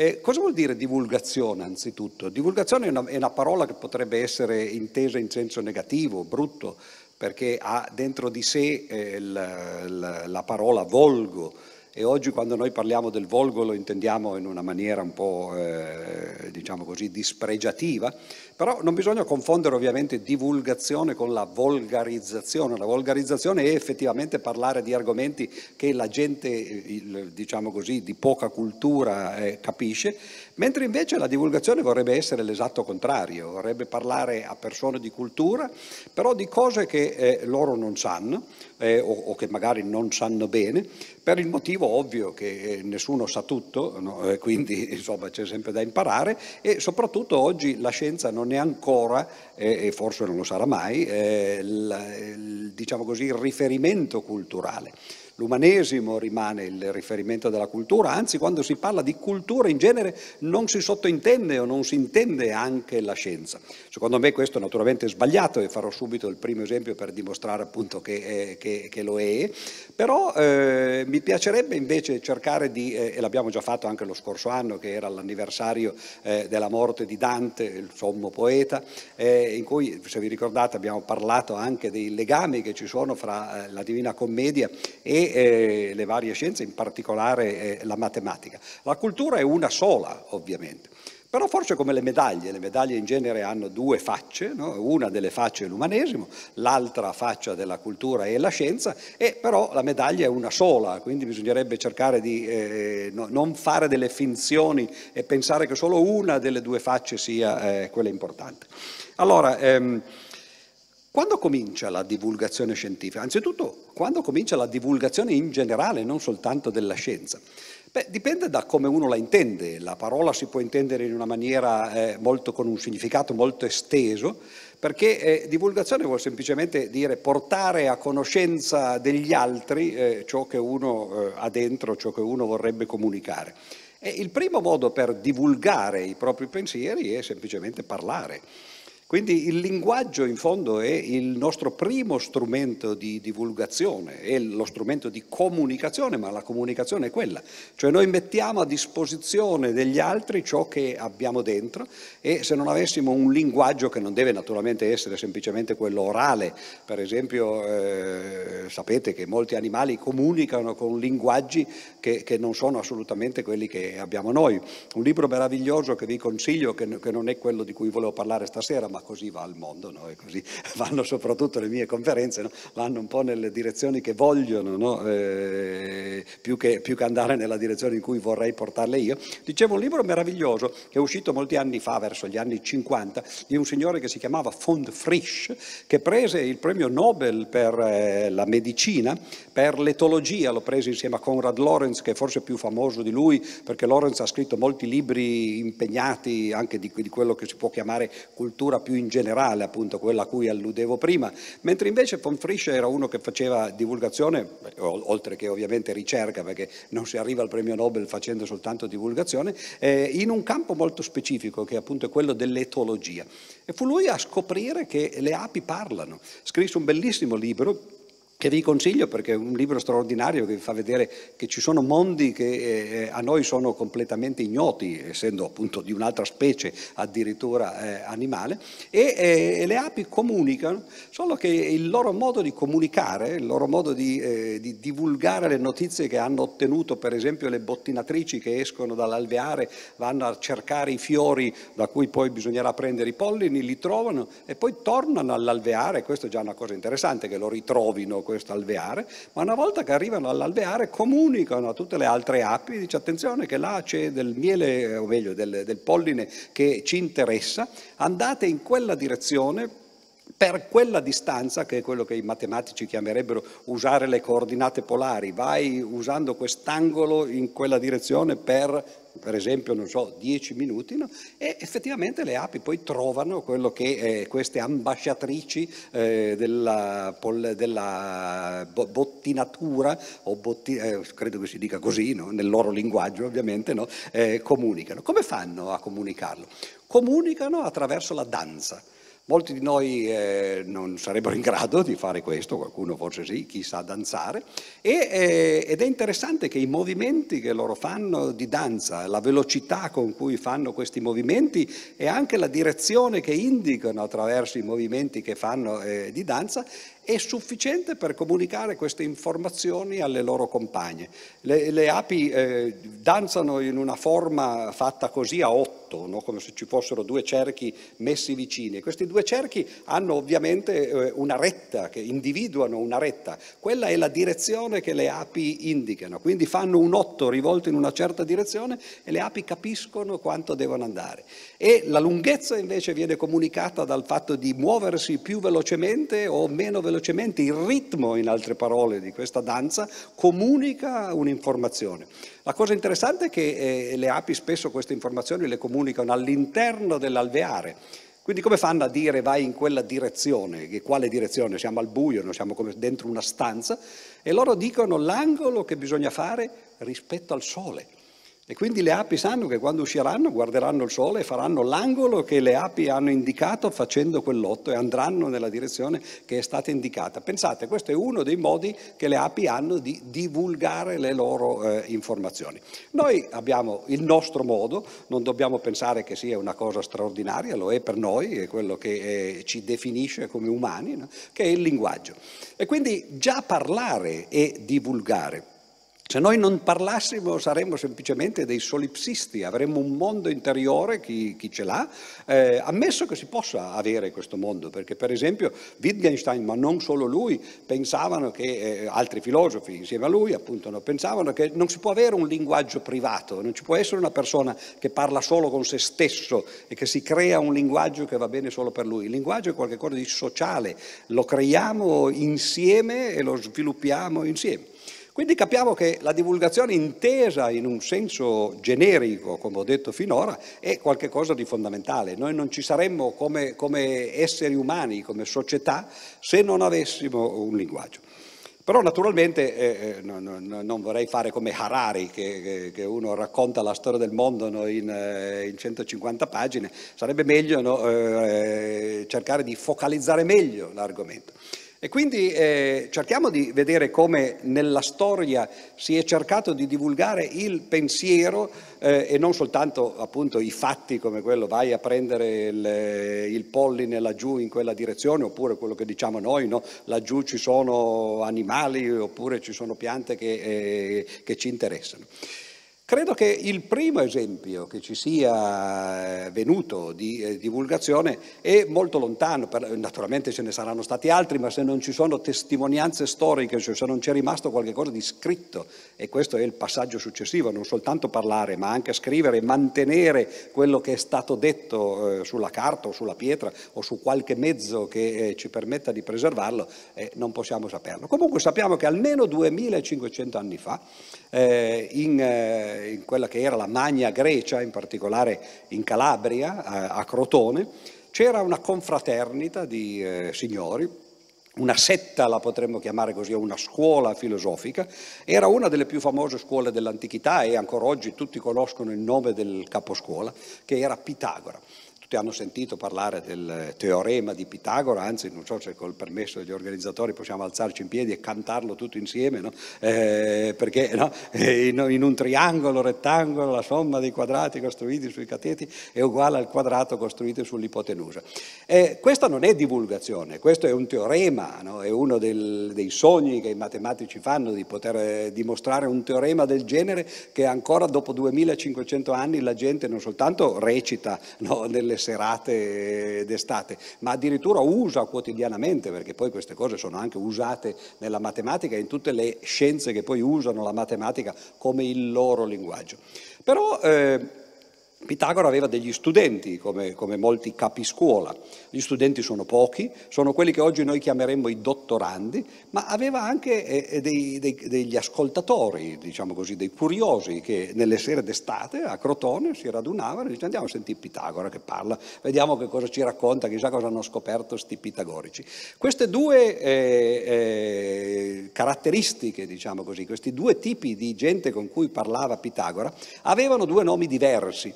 Eh, cosa vuol dire divulgazione anzitutto? Divulgazione è una, è una parola che potrebbe essere intesa in senso negativo, brutto, perché ha dentro di sé eh, la, la, la parola volgo e oggi quando noi parliamo del volgo lo intendiamo in una maniera un po' eh, diciamo così dispregiativa, però non bisogna confondere ovviamente divulgazione con la volgarizzazione. La volgarizzazione è effettivamente parlare di argomenti che la gente, il, diciamo così, di poca cultura eh, capisce, mentre invece la divulgazione vorrebbe essere l'esatto contrario, vorrebbe parlare a persone di cultura, però di cose che eh, loro non sanno eh, o, o, che magari non sanno bene, per il motivo ovvio che eh, nessuno sa tutto, no? Eh, quindi insomma c'è sempre da imparare e soprattutto oggi la scienza non è ancora, eh, e forse non lo sarà mai, la, diciamo così, il riferimento culturale. L'umanesimo rimane il riferimento della cultura, anzi quando si parla di cultura in genere non si sottointende o non si intende anche la scienza. Secondo me questo è naturalmente sbagliato e farò subito il primo esempio per dimostrare appunto che, è, che, che lo è, però eh, mi piacerebbe invece cercare di, eh, e l'abbiamo già fatto anche lo scorso anno che era l'anniversario eh, della morte di Dante, il sommo poeta, eh, in cui se vi ricordate abbiamo parlato anche dei legami che ci sono fra eh, la Divina Commedia e eh, le varie scienze, in particolare eh, la matematica. La cultura è una sola, ovviamente. Però forse come le medaglie, le medaglie in genere hanno due facce, no? una delle facce è l'umanesimo, l'altra faccia della cultura è la scienza, e però la medaglia è una sola, quindi bisognerebbe cercare di eh, eh no, non fare delle finzioni e pensare che solo una delle due facce sia eh, quella importante. Allora, ehm, quando comincia la divulgazione scientifica? Anzitutto, quando comincia la divulgazione in generale, non soltanto della scienza? Beh, dipende da come uno la intende. La parola si può intendere in una maniera eh, molto, con un significato molto esteso, perché eh, divulgazione vuol semplicemente dire portare a conoscenza degli altri eh, ciò che uno eh, ha dentro, ciò che uno vorrebbe comunicare. E il primo modo per divulgare i propri pensieri è semplicemente parlare. Quindi il linguaggio in fondo è il nostro primo strumento di divulgazione, è lo strumento di comunicazione, ma la comunicazione è quella, cioè noi mettiamo a disposizione degli altri ciò che abbiamo dentro e se non avessimo un linguaggio che non deve naturalmente essere semplicemente quello orale, per esempio eh, sapete che molti animali comunicano con linguaggi che, che, non sono assolutamente quelli che abbiamo noi. Un libro meraviglioso che vi consiglio, che, che non è quello di cui volevo parlare stasera, ma ma così va il mondo no? e così vanno soprattutto le mie conferenze, no? vanno un po' nelle direzioni che vogliono, no? eh, più, che, più, che, andare nella direzione in cui vorrei portarle io. Dicevo un libro meraviglioso che è uscito molti anni fa, verso gli anni 50, di un signore che si chiamava von Frisch, che prese il premio Nobel per eh, la medicina, per l'etologia, lo prese insieme a Conrad Lorenz, che è forse più famoso di lui, perché Lorenz ha scritto molti libri impegnati anche di, di quello che si può chiamare cultura più in generale, appunto quella a cui alludevo prima, mentre invece von Frisch era uno che faceva divulgazione, oltre che ovviamente ricerca, perché non si arriva al premio Nobel facendo soltanto divulgazione, eh, in un campo molto specifico che appunto è quello dell'etologia. E fu lui a scoprire che le api parlano. Scrisse un bellissimo libro che vi consiglio perché è un libro straordinario che vi fa vedere che ci sono mondi che eh, eh, a noi sono completamente ignoti, essendo appunto di un'altra specie addirittura eh, animale, e le api comunicano, solo che il loro modo di comunicare, il loro modo di, di divulgare le notizie che hanno ottenuto, per esempio le bottinatrici che escono dall'alveare, vanno a cercare i fiori da cui poi bisognerà prendere i pollini, li trovano e poi tornano all'alveare, questa è già una cosa interessante che lo ritrovino questo alveare, ma una volta che arrivano all'alveare comunicano a tutte le altre api dice attenzione che là c'è del miele, o meglio del, del polline che ci interessa, andate in quella direzione per quella distanza, che è quello che i matematici chiamerebbero usare le coordinate polari, vai usando quest'angolo in quella direzione per, per esempio, non so, 10 minuti, no? e effettivamente le api poi trovano quello che eh, queste ambasciatrici eh, della, della, bottinatura, o botti, eh, credo che si dica così, no? nel loro linguaggio ovviamente, no? eh, comunicano. Come fanno a comunicarlo? Comunicano attraverso la danza. Molti di noi eh, non sarebbero in grado di fare questo, qualcuno forse sì, chi sa danzare, e, eh, ed è interessante che i movimenti che loro fanno di danza, la velocità con cui fanno questi movimenti e anche la direzione che indicano attraverso i movimenti che fanno eh, di danza è sufficiente per comunicare queste informazioni alle loro compagne. Le, le api eh, danzano in una forma fatta così a otto, no? come se ci fossero due cerchi messi vicini. E questi due cerchi hanno ovviamente eh, una retta, che individuano una retta. Quella è la direzione che le api indicano. Quindi fanno un otto rivolto in una certa direzione e le api capiscono quanto devono andare. E la lunghezza invece viene comunicata dal fatto di muoversi più velocemente o meno velocemente velocemente, il ritmo, in altre parole, di questa danza comunica un'informazione. La cosa interessante è che eh, le api spesso queste informazioni le comunicano all'interno dell'alveare. Quindi come fanno a dire vai in quella direzione? In quale direzione? Siamo al buio, non siamo come dentro una stanza. E loro dicono l'angolo che bisogna fare rispetto al sole. E quindi le api sanno che quando usciranno guarderanno il sole e faranno l'angolo che le api hanno indicato facendo quell'otto e andranno nella direzione che è stata indicata. Pensate, questo è uno dei modi che le api hanno di divulgare le loro eh, informazioni. Noi abbiamo il nostro modo, non dobbiamo pensare che sia una cosa straordinaria, lo è per noi, è quello che eh, ci definisce come umani, no? che è il linguaggio. E quindi già parlare e divulgare. Se cioè, noi non parlassimo saremmo semplicemente dei solipsisti, avremmo un mondo interiore, chi, chi ce l'ha, eh, ammesso che si possa avere questo mondo, perché per esempio Wittgenstein, ma non solo lui, pensavano che, eh, altri filosofi insieme a lui appunto pensavano che non si può avere un linguaggio privato, non ci può essere una persona che parla solo con se stesso e che si crea un linguaggio che va bene solo per lui. Il linguaggio è qualcosa di sociale, lo creiamo insieme e lo sviluppiamo insieme. Quindi capiamo che la divulgazione intesa in un senso generico, come ho detto finora, è qualcosa di fondamentale. Noi non ci saremmo come, come esseri umani, come società, se non avessimo un linguaggio. Però naturalmente eh, eh no, no, non vorrei fare come Harari, che, che, che, uno racconta la storia del mondo no, in, eh, in, 150 pagine, sarebbe meglio eh, cercare di focalizzare meglio l'argomento. E quindi eh, cerchiamo di vedere come nella storia si è cercato di divulgare il pensiero eh, e non soltanto appunto i fatti come quello vai a prendere il, eh, il, polline laggiù in quella direzione oppure quello che diciamo noi, no? laggiù ci sono animali oppure ci sono piante che, eh, che ci interessano. Credo che il primo esempio che ci sia eh, venuto di eh, divulgazione è molto lontano, naturalmente ce ne saranno stati altri, ma se non ci sono testimonianze storiche, cioè se non c'è rimasto qualcosa di scritto, e questo è il passaggio successivo, non soltanto parlare, ma anche scrivere mantenere quello che è stato detto eh, sulla carta o sulla pietra o su qualche mezzo che ci permetta di preservarlo, non possiamo saperlo. Comunque sappiamo che almeno 2500 anni fa, in eh, in quella che era la Magna Grecia, in particolare in Calabria, a, Crotone, c'era una confraternita di eh, signori, una setta, la potremmo chiamare così, una scuola filosofica, era una delle più famose scuole dell'antichità e ancora oggi tutti conoscono il nome del caposcuola, che era Pitagora. Tutti hanno sentito parlare del teorema di Pitagora, anzi non so se col permesso degli organizzatori possiamo alzarci in piedi e cantarlo tutto insieme, no? eh, perché no? Eh, in, in, un triangolo rettangolo la somma dei quadrati costruiti sui cateti è uguale al quadrato costruito sull'ipotenusa. Eh, questa non è divulgazione, questo è un teorema, no? è uno del, dei sogni che i matematici fanno di poter eh, dimostrare un teorema del genere che ancora dopo 2500 anni la gente non soltanto recita nelle serate d'estate, ma addirittura usa quotidianamente, perché poi queste cose sono anche usate nella matematica e in tutte le scienze che poi usano la matematica come il loro linguaggio. Però eh, Pitagora aveva degli studenti, come, come, molti scuola. Gli studenti sono pochi, sono quelli che oggi noi chiameremmo i dottorandi, ma aveva anche eh, eh, dei, dei, degli ascoltatori, diciamo così, dei curiosi che nelle sere d'estate a Crotone si radunavano e dicevano andiamo a sentire Pitagora che parla, vediamo che cosa ci racconta, chissà cosa hanno scoperto questi pitagorici. Queste due eh, eh, caratteristiche, diciamo così, questi due tipi di gente con cui parlava Pitagora avevano due nomi diversi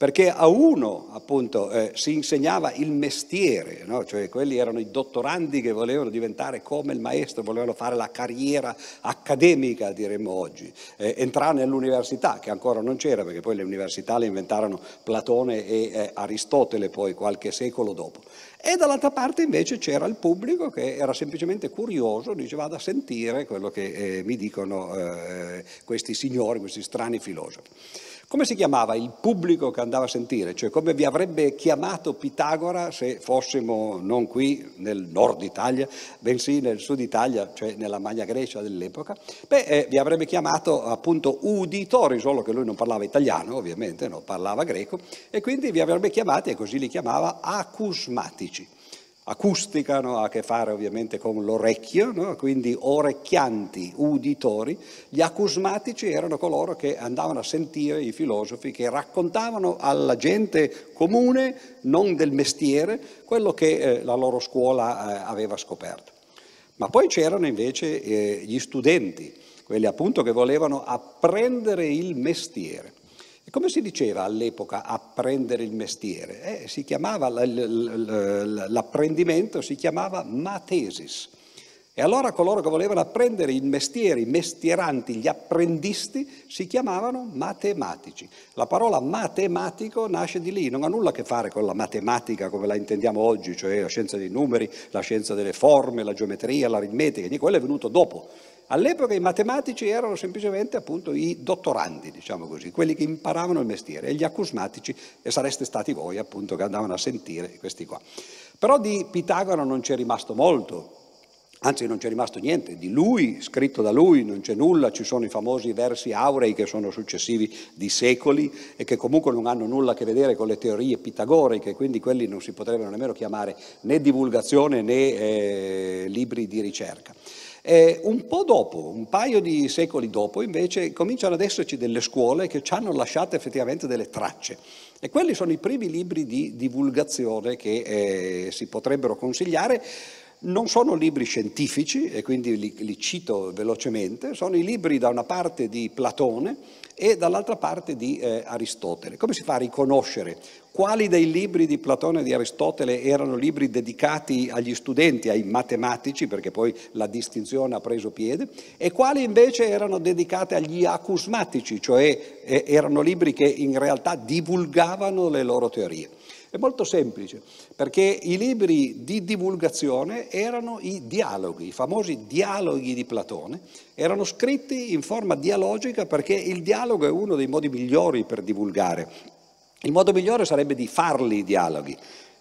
perché a uno appunto eh, si insegnava il mestiere, no? cioè quelli erano i dottorandi che volevano diventare come il maestro, volevano fare la carriera accademica, diremmo oggi, eh, entrare nell'università, che ancora non c'era, perché poi le università le inventarono Platone e eh, Aristotele poi qualche secolo dopo. E dall'altra parte invece c'era il pubblico che era semplicemente curioso, diceva vado a sentire quello che eh, mi dicono eh, questi signori, questi strani filosofi. Come si chiamava il pubblico che andava a sentire? Cioè come vi avrebbe chiamato Pitagora se fossimo non qui nel nord Italia, bensì nel sud Italia, cioè nella Magna Grecia dell'epoca? Beh, eh, vi avrebbe chiamato appunto uditori, solo che lui non parlava italiano, ovviamente, non parlava greco, e quindi vi avrebbe chiamati, e così li chiamava, acusmatici acustica, no? ha a che fare ovviamente con l'orecchio, no? quindi orecchianti, uditori, gli acusmatici erano coloro che andavano a sentire i filosofi, che raccontavano alla gente comune, non del mestiere, quello che eh, la loro scuola eh, aveva scoperto. Ma poi c'erano invece eh, gli studenti, quelli appunto che volevano apprendere il mestiere. E come si diceva all'epoca apprendere il mestiere? Eh, si chiamava, l'apprendimento si chiamava matesis. E allora coloro che volevano apprendere il mestiere, i mestieranti, gli apprendisti, si chiamavano matematici. La parola matematico nasce di lì, non ha nulla a che fare con la matematica come la intendiamo oggi, cioè la scienza dei numeri, la scienza delle forme, la geometria, l'aritmetica, quello è venuto dopo. All'epoca i matematici erano semplicemente appunto, i dottorandi, diciamo così, quelli che imparavano il mestiere e gli accusmatici e sareste stati voi appunto che andavano a sentire questi qua. Però di Pitagora non c'è rimasto molto, anzi non c'è rimasto niente, di lui, scritto da lui, non c'è nulla, ci sono i famosi versi aurei che sono successivi di secoli e che comunque non hanno nulla a che vedere con le teorie pitagoriche, quindi quelli non si potrebbero nemmeno chiamare né divulgazione né eh, libri di ricerca. Eh, un po' dopo, un paio di secoli dopo, invece, cominciano ad esserci delle scuole che ci hanno lasciato effettivamente delle tracce. E quelli sono i primi libri di divulgazione che eh, si potrebbero consigliare non sono libri scientifici, e quindi li, li cito velocemente, sono i libri da una parte di Platone e dall'altra parte di eh, Aristotele. Come si fa a riconoscere quali dei libri di Platone e di Aristotele erano libri dedicati agli studenti, ai matematici, perché poi la distinzione ha preso piede, e quali invece erano dedicati agli acusmatici, cioè eh, erano libri che in realtà divulgavano le loro teorie. È molto semplice, perché i libri di divulgazione erano i dialoghi, i famosi dialoghi di Platone, erano scritti in forma dialogica perché il dialogo è uno dei modi migliori per divulgare. Il modo migliore sarebbe di farli i dialoghi,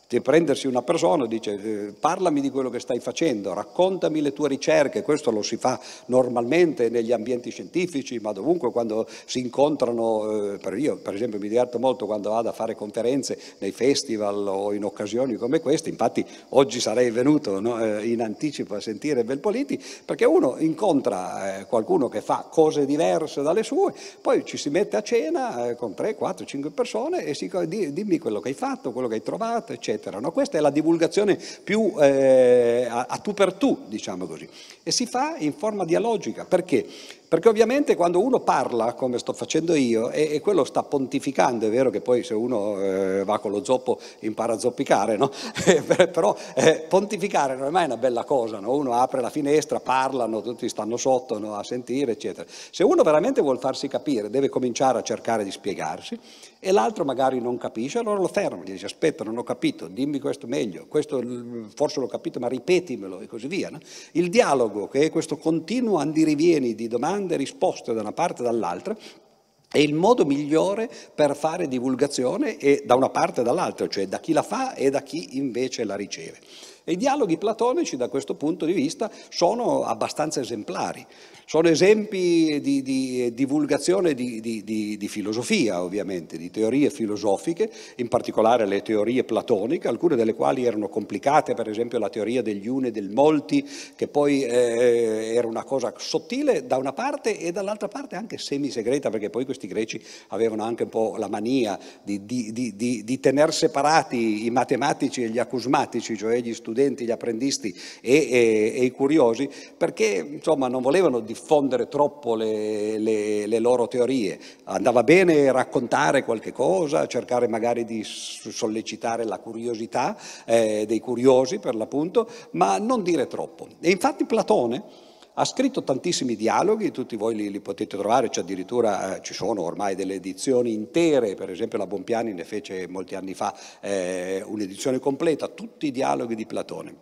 di prendersi una persona, dice eh, parlami di quello che stai facendo, raccontami le tue ricerche, questo lo si fa normalmente negli ambienti scientifici, ma dovunque quando si incontrano, eh, io per esempio mi diverto molto quando vado a fare conferenze nei festival o in occasioni come queste, infatti oggi sarei venuto no, eh, in anticipo a sentire Belpoliti, perché uno incontra qualcuno che fa cose diverse dalle sue, poi ci si mette a cena con 3, 4, 5 persone e si dimmi quello che hai fatto, quello che hai trovato, eccetera eccetera. No? Questa è la divulgazione più eh, a, a tu per tu, diciamo così. E si fa in forma dialogica, perché? Perché ovviamente quando uno parla, come sto facendo io, e, e quello sta pontificando, è vero che poi se uno eh, va con lo zoppo impara a zoppicare, no? Eh, però eh, pontificare non è mai una bella cosa, no? uno apre la finestra, parlano, tutti stanno sotto no? a sentire, eccetera. Se uno veramente vuol farsi capire, deve cominciare a cercare di spiegarsi e l'altro magari non capisce, allora lo fermo, gli dice aspetta non ho capito, dimmi questo meglio, questo forse l'ho capito ma ripetimelo e così via. No? Il dialogo che è questo continuo andirivieni di domande e risposte da una parte e dall'altra è il modo migliore per fare divulgazione e da una parte e dall'altra, cioè da chi la fa e da chi invece la riceve. E i dialoghi platonici da questo punto di vista sono abbastanza esemplari. Sono esempi di, di eh, divulgazione di, di, di, filosofia, ovviamente, di teorie filosofiche, in particolare le teorie platoniche, alcune delle quali erano complicate, per esempio la teoria degli uni e del molti, che poi eh, eh era una cosa sottile da una parte e dall'altra parte anche semisegreta, perché poi questi greci avevano anche un po' la mania di, tenere separati i matematici e gli acusmatici, cioè gli studenti, gli apprendisti e, e, e i curiosi, perché insomma non volevano diffondere troppo le, le, le, loro teorie. Andava bene raccontare qualche cosa, cercare magari di sollecitare la curiosità eh, dei curiosi, per l'appunto, ma non dire troppo. E infatti Platone ha scritto tantissimi dialoghi, tutti voi li, li potete trovare, cioè addirittura eh, ci sono ormai delle edizioni intere, per esempio la Bompiani ne fece molti anni fa eh, un'edizione completa, tutti i dialoghi di Platone.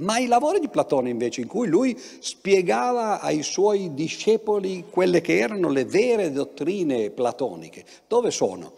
Ma i lavori di Platone invece, in cui lui spiegava ai suoi discepoli quelle che erano le vere dottrine platoniche, dove sono?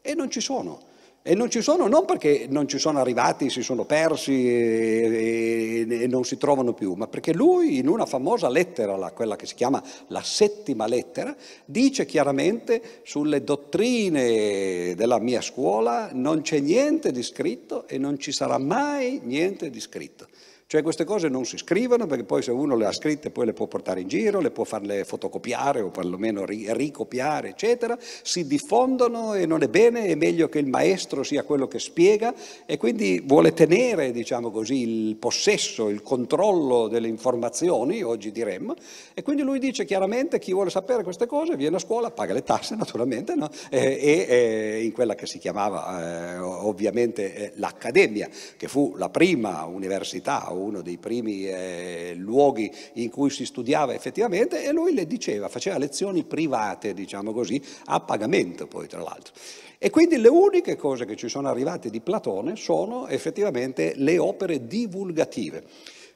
E non ci sono. E non ci sono non perché non ci sono arrivati, si sono persi e, e, e non si trovano più, ma perché lui in una famosa lettera, la, quella che si chiama la settima lettera, dice chiaramente sulle dottrine della mia scuola non c'è niente di scritto e non ci sarà mai niente di scritto. Cioè queste cose non si scrivono perché poi se uno le ha scritte poi le può portare in giro, le può farle fotocopiare o perlomeno ricopiare, eccetera, si diffondono e non è bene, è meglio che il maestro sia quello che spiega e quindi vuole tenere, diciamo così, il possesso, il controllo delle informazioni, oggi diremmo, e quindi lui dice chiaramente chi vuole sapere queste cose viene a scuola, paga le tasse naturalmente, no? e, e, in quella che si chiamava eh, ovviamente eh, l'Accademia, che fu la prima università uno dei primi eh, luoghi in cui si studiava effettivamente e lui le diceva, faceva lezioni private, diciamo così, a pagamento poi tra l'altro. E quindi le uniche cose che ci sono arrivate di Platone sono effettivamente le opere divulgative.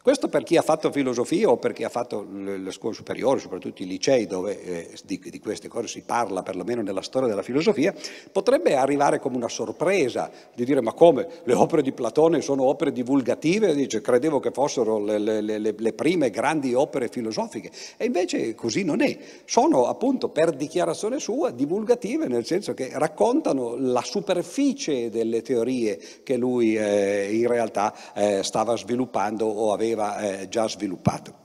Questo per chi ha fatto filosofia o per chi ha fatto le scuole superiori, soprattutto i licei dove eh, di, di, queste cose si parla, perlomeno nella storia della filosofia, potrebbe arrivare come una sorpresa di dire ma come le opere di Platone sono opere divulgative? Dice credevo che fossero le, le, le, le prime grandi opere filosofiche e invece così non è. Sono appunto per dichiarazione sua divulgative nel senso che raccontano la superficie delle teorie che lui eh, in realtà eh, stava sviluppando o aveva aveva eh, già sviluppato.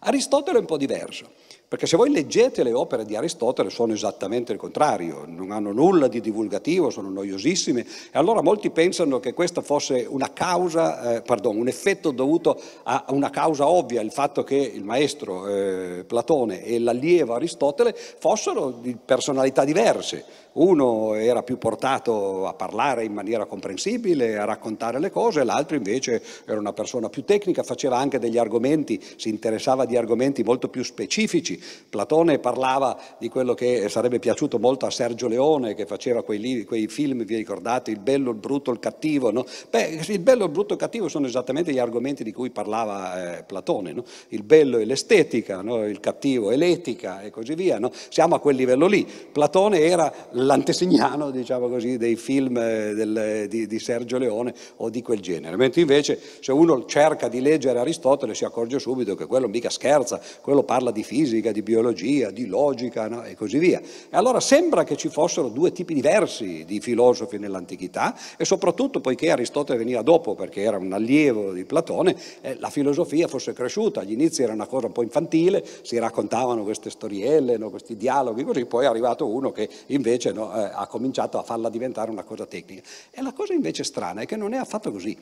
Aristotele è un po' diverso, perché se voi leggete le opere di Aristotele sono esattamente il contrario, non hanno nulla di divulgativo, sono noiosissime e allora molti pensano che questo fosse causa, eh, pardon, un effetto dovuto a una causa ovvia, il fatto che il maestro eh, Platone e l'allievo Aristotele fossero di personalità diverse, uno era più portato a parlare in maniera comprensibile, a raccontare le cose, l'altro invece era una persona più tecnica, faceva anche degli argomenti, si interessava di argomenti molto più specifici. Platone parlava di quello che sarebbe piaciuto molto a Sergio Leone, che faceva quei, quei film, vi ricordate, il bello, il brutto, il cattivo. No? Beh, il bello, il brutto e il cattivo sono esattamente gli argomenti di cui parlava eh, Platone. No? Il bello è l'estetica, no? il cattivo è l'etica e così via. Siamo a quel livello lì. Platone era l'antesignano diciamo così, dei film eh, del, di, di, Sergio Leone o di quel genere, mentre invece se uno cerca di leggere Aristotele si accorge subito che quello mica scherza, quello parla di fisica, di biologia, di logica no? e così via. E allora sembra che ci fossero due tipi diversi di filosofi nell'antichità e soprattutto poiché Aristotele veniva dopo perché era un allievo di Platone, eh, la filosofia fosse cresciuta, agli inizi era una cosa un po' infantile, si raccontavano queste storielle, no? questi dialoghi così, poi è arrivato uno che invece invece no, eh, ha cominciato a farla diventare una cosa tecnica. E la cosa invece strana è che non è affatto così,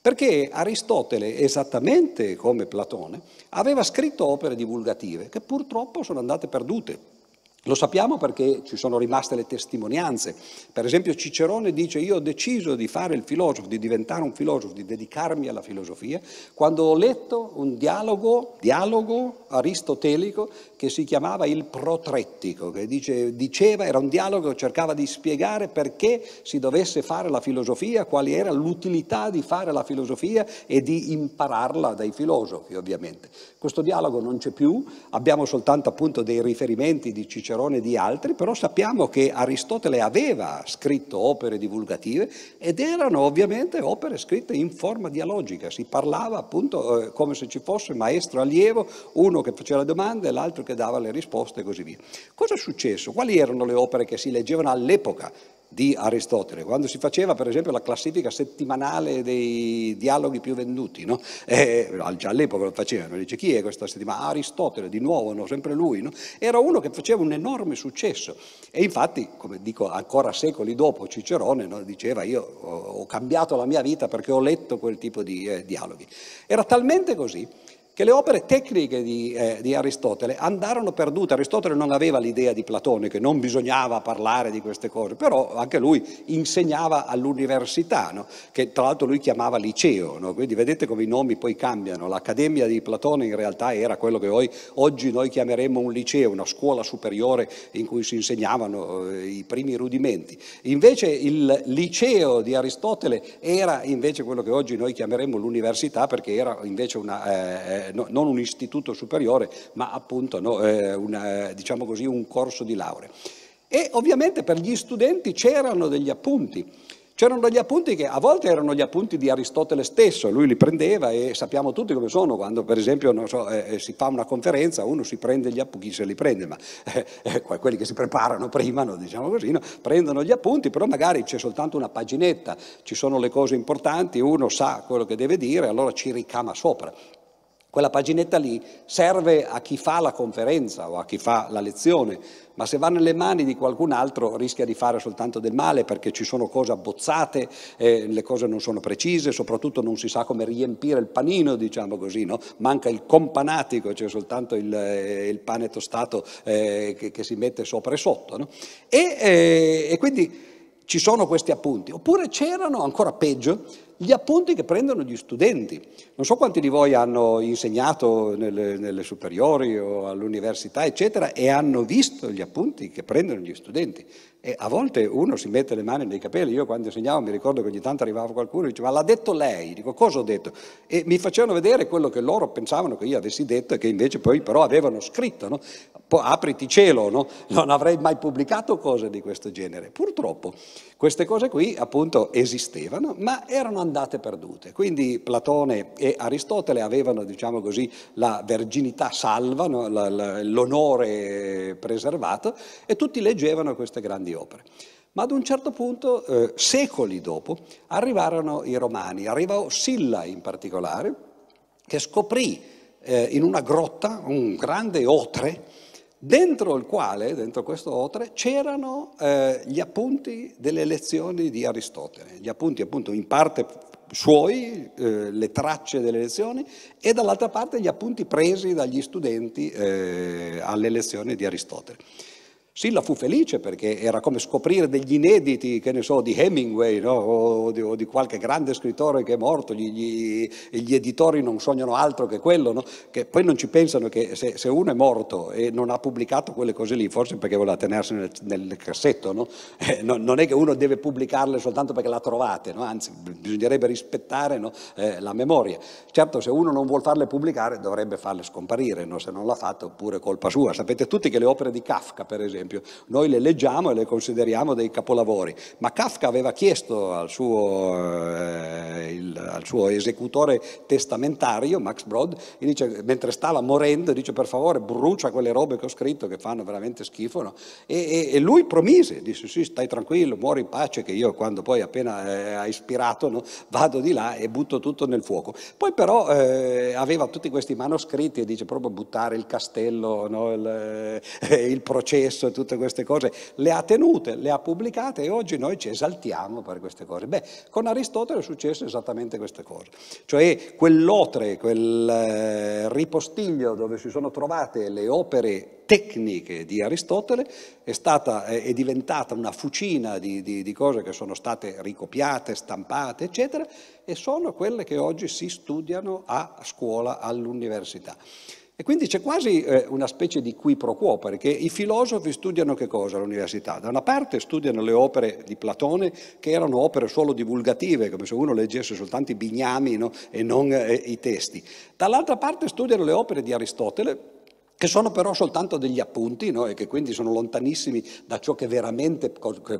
perché Aristotele, esattamente come Platone, aveva scritto opere divulgative che purtroppo sono andate perdute lo sappiamo perché ci sono rimaste le testimonianze. Per esempio Cicerone dice io ho deciso di fare il filosofo, di diventare un filosofo, di dedicarmi alla filosofia, quando ho letto un dialogo, dialogo aristotelico che si chiamava il protrettico, che dice, diceva, era un dialogo che cercava di spiegare perché si dovesse fare la filosofia, qual era l'utilità di fare la filosofia e di impararla dai filosofi ovviamente. Questo dialogo non c'è più, abbiamo soltanto appunto dei riferimenti di Cicerone Cicerone e di altri, però sappiamo che Aristotele aveva scritto opere divulgative ed erano ovviamente opere scritte in forma dialogica, si parlava appunto eh, come se ci fosse maestro allievo, uno che faceva le domande e l'altro che dava le risposte e così via. Cosa è successo? Quali erano le opere che si leggevano all'epoca? di Aristotele, quando si faceva per esempio la classifica settimanale dei dialoghi più venduti, no? e, eh, già all'epoca lo facevano, dice chi è questa settimana? Aristotele, di nuovo, no? sempre lui, no? era uno che faceva un enorme successo e infatti, come dico ancora secoli dopo, Cicerone diceva io ho, cambiato la mia vita perché ho letto quel tipo di eh, dialoghi. Era talmente così che le opere tecniche di, eh, di, Aristotele andarono perdute. Aristotele non aveva l'idea di Platone che non bisognava parlare di queste cose, però anche lui insegnava all'università, no? che tra l'altro lui chiamava liceo, no? quindi vedete come i nomi poi cambiano. L'Accademia di Platone in realtà era quello che noi, oggi noi chiameremmo un liceo, una scuola superiore in cui si insegnavano eh, i primi rudimenti. Invece il liceo di Aristotele era invece quello che oggi noi chiameremmo l'università perché era invece una... Eh, eh, no, non un istituto superiore, ma appunto no, eh, una, eh, diciamo così, un corso di laurea. E ovviamente per gli studenti c'erano degli appunti. C'erano degli appunti che a volte erano gli appunti di Aristotele stesso, lui li prendeva e sappiamo tutti come sono, quando per esempio so, eh, eh, si fa una conferenza uno si prende gli appunti, chi se li prende, ma eh, eh, quelli che si preparano prima, no, diciamo così, no, prendono gli appunti, però magari c'è soltanto una paginetta, ci sono le cose importanti, uno sa quello che deve dire, allora ci ricama sopra. Quella paginetta lì serve a chi fa la conferenza o a chi fa la lezione, ma se va nelle mani di qualcun altro rischia di fare soltanto del male perché ci sono cose abbozzate, eh, le cose non sono precise, soprattutto non si sa come riempire il panino, diciamo così, no? manca il companatico, cioè soltanto il, eh, il pane tostato eh, che, che, si mette sopra e sotto. No? E, eh, e quindi ci sono questi appunti. Oppure c'erano, ancora peggio, gli appunti che prendono gli studenti. Non so quanti di voi hanno insegnato nelle, nelle superiori o all'università, eccetera, e hanno visto gli appunti che prendono gli studenti. E a volte uno si mette le mani nei capelli. Io quando insegnavo mi ricordo che ogni tanto arrivava qualcuno e diceva l'ha detto lei, dico cosa ho detto? E mi facevano vedere quello che loro pensavano che io avessi detto e che invece poi però avevano scritto. No? apriti cielo, no? non avrei mai pubblicato cose di questo genere. Purtroppo queste cose qui appunto esistevano, ma erano andate perdute. Quindi Platone e Aristotele avevano, diciamo così, la verginità salva, no? la, la, l'onore preservato, e tutti leggevano queste grandi opere. Ma ad un certo punto, eh, secoli dopo, arrivarono i romani, arrivò Silla in particolare, che scoprì eh, in una grotta un grande otre, dentro il quale, dentro questo otre, c'erano eh, gli appunti delle lezioni di Aristotele, gli appunti appunto in parte suoi, eh, le tracce delle lezioni, e dall'altra parte gli appunti presi dagli studenti eh, alle lezioni di Aristotele. Silla fu felice perché era come scoprire degli inediti, che ne so, di Hemingway no? o, di, o, di, qualche grande scrittore che è morto, gli, gli, gli editori non sognano altro che quello, no? che poi non ci pensano che se, se, uno è morto e non ha pubblicato quelle cose lì, forse perché voleva tenersi nel, nel cassetto, no? eh, non, non è che uno deve pubblicarle soltanto perché la trovate, anzi bisognerebbe rispettare eh, la memoria. Certo se uno non vuole farle pubblicare dovrebbe farle scomparire, se non l'ha fatto oppure colpa sua. Sapete tutti che le opere di Kafka per esempio, esempio. Noi le leggiamo e le consideriamo dei capolavori, ma Kafka aveva chiesto al suo, eh, il, al suo esecutore testamentario, Max Brod, dice, mentre stava morendo, dice per favore brucia quelle robe che ho scritto che fanno veramente schifo. No? E, e, e, lui promise, disse sì, stai tranquillo, muori in pace, che io quando poi appena eh, ha ispirato no, vado di là e butto tutto nel fuoco. Poi però eh, aveva tutti questi manoscritti e dice proprio buttare il castello, no, il, eh, il processo, tutte queste cose, le ha tenute, le ha pubblicate e oggi noi ci esaltiamo per queste cose. Beh, con Aristotele è successo esattamente questa cosa, cioè quell'otre, quel eh, ripostiglio dove si sono trovate le opere tecniche di Aristotele, è, stata, è diventata una fucina di, di, di, cose che sono state ricopiate, stampate, eccetera, e sono quelle che oggi si studiano a scuola, all'università. E quindi c'è quasi eh, una specie di qui pro quo, perché i filosofi studiano che cosa all'università? Da una parte studiano le opere di Platone, che erano opere solo divulgative, come se uno leggesse soltanto i bignami no? e non eh, i testi. Dall'altra parte studiano le opere di Aristotele, che sono però soltanto degli appunti no? e che quindi sono lontanissimi da ciò che veramente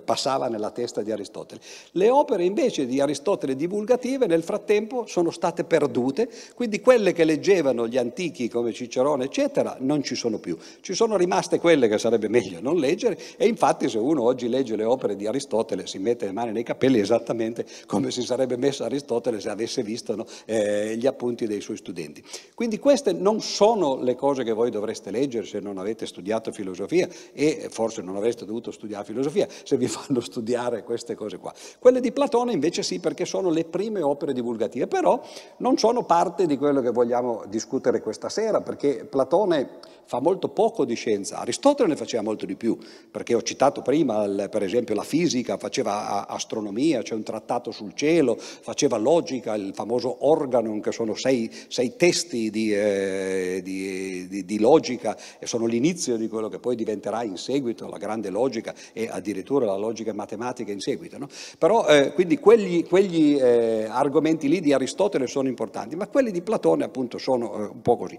passava nella testa di Aristotele. Le opere invece di Aristotele divulgative nel frattempo sono state perdute, quindi quelle che leggevano gli antichi come Cicerone eccetera non ci sono più, ci sono rimaste quelle che sarebbe meglio non leggere e infatti se uno oggi legge le opere di Aristotele si mette le mani nei capelli esattamente come si sarebbe messo Aristotele se avesse visto no? eh, gli appunti dei suoi studenti. Quindi queste non sono le cose che voi dovreste dovreste leggere se non avete studiato filosofia e forse non avreste dovuto studiare filosofia se vi fanno studiare queste cose qua. Quelle di Platone invece sì perché sono le prime opere divulgative, però non sono parte di quello che vogliamo discutere questa sera perché Platone fa molto poco di scienza, Aristotele ne faceva molto di più, perché ho citato prima per esempio la fisica, faceva astronomia, c'è cioè un trattato sul cielo, faceva logica, il famoso organon che sono sei, sei testi di, eh, di, di, di logica e sono l'inizio di quello che poi diventerà in seguito la grande logica e addirittura la logica matematica in seguito. No? Però eh, quindi quegli, quegli eh, argomenti lì di Aristotele sono importanti, ma quelli di Platone appunto sono eh, un po' così.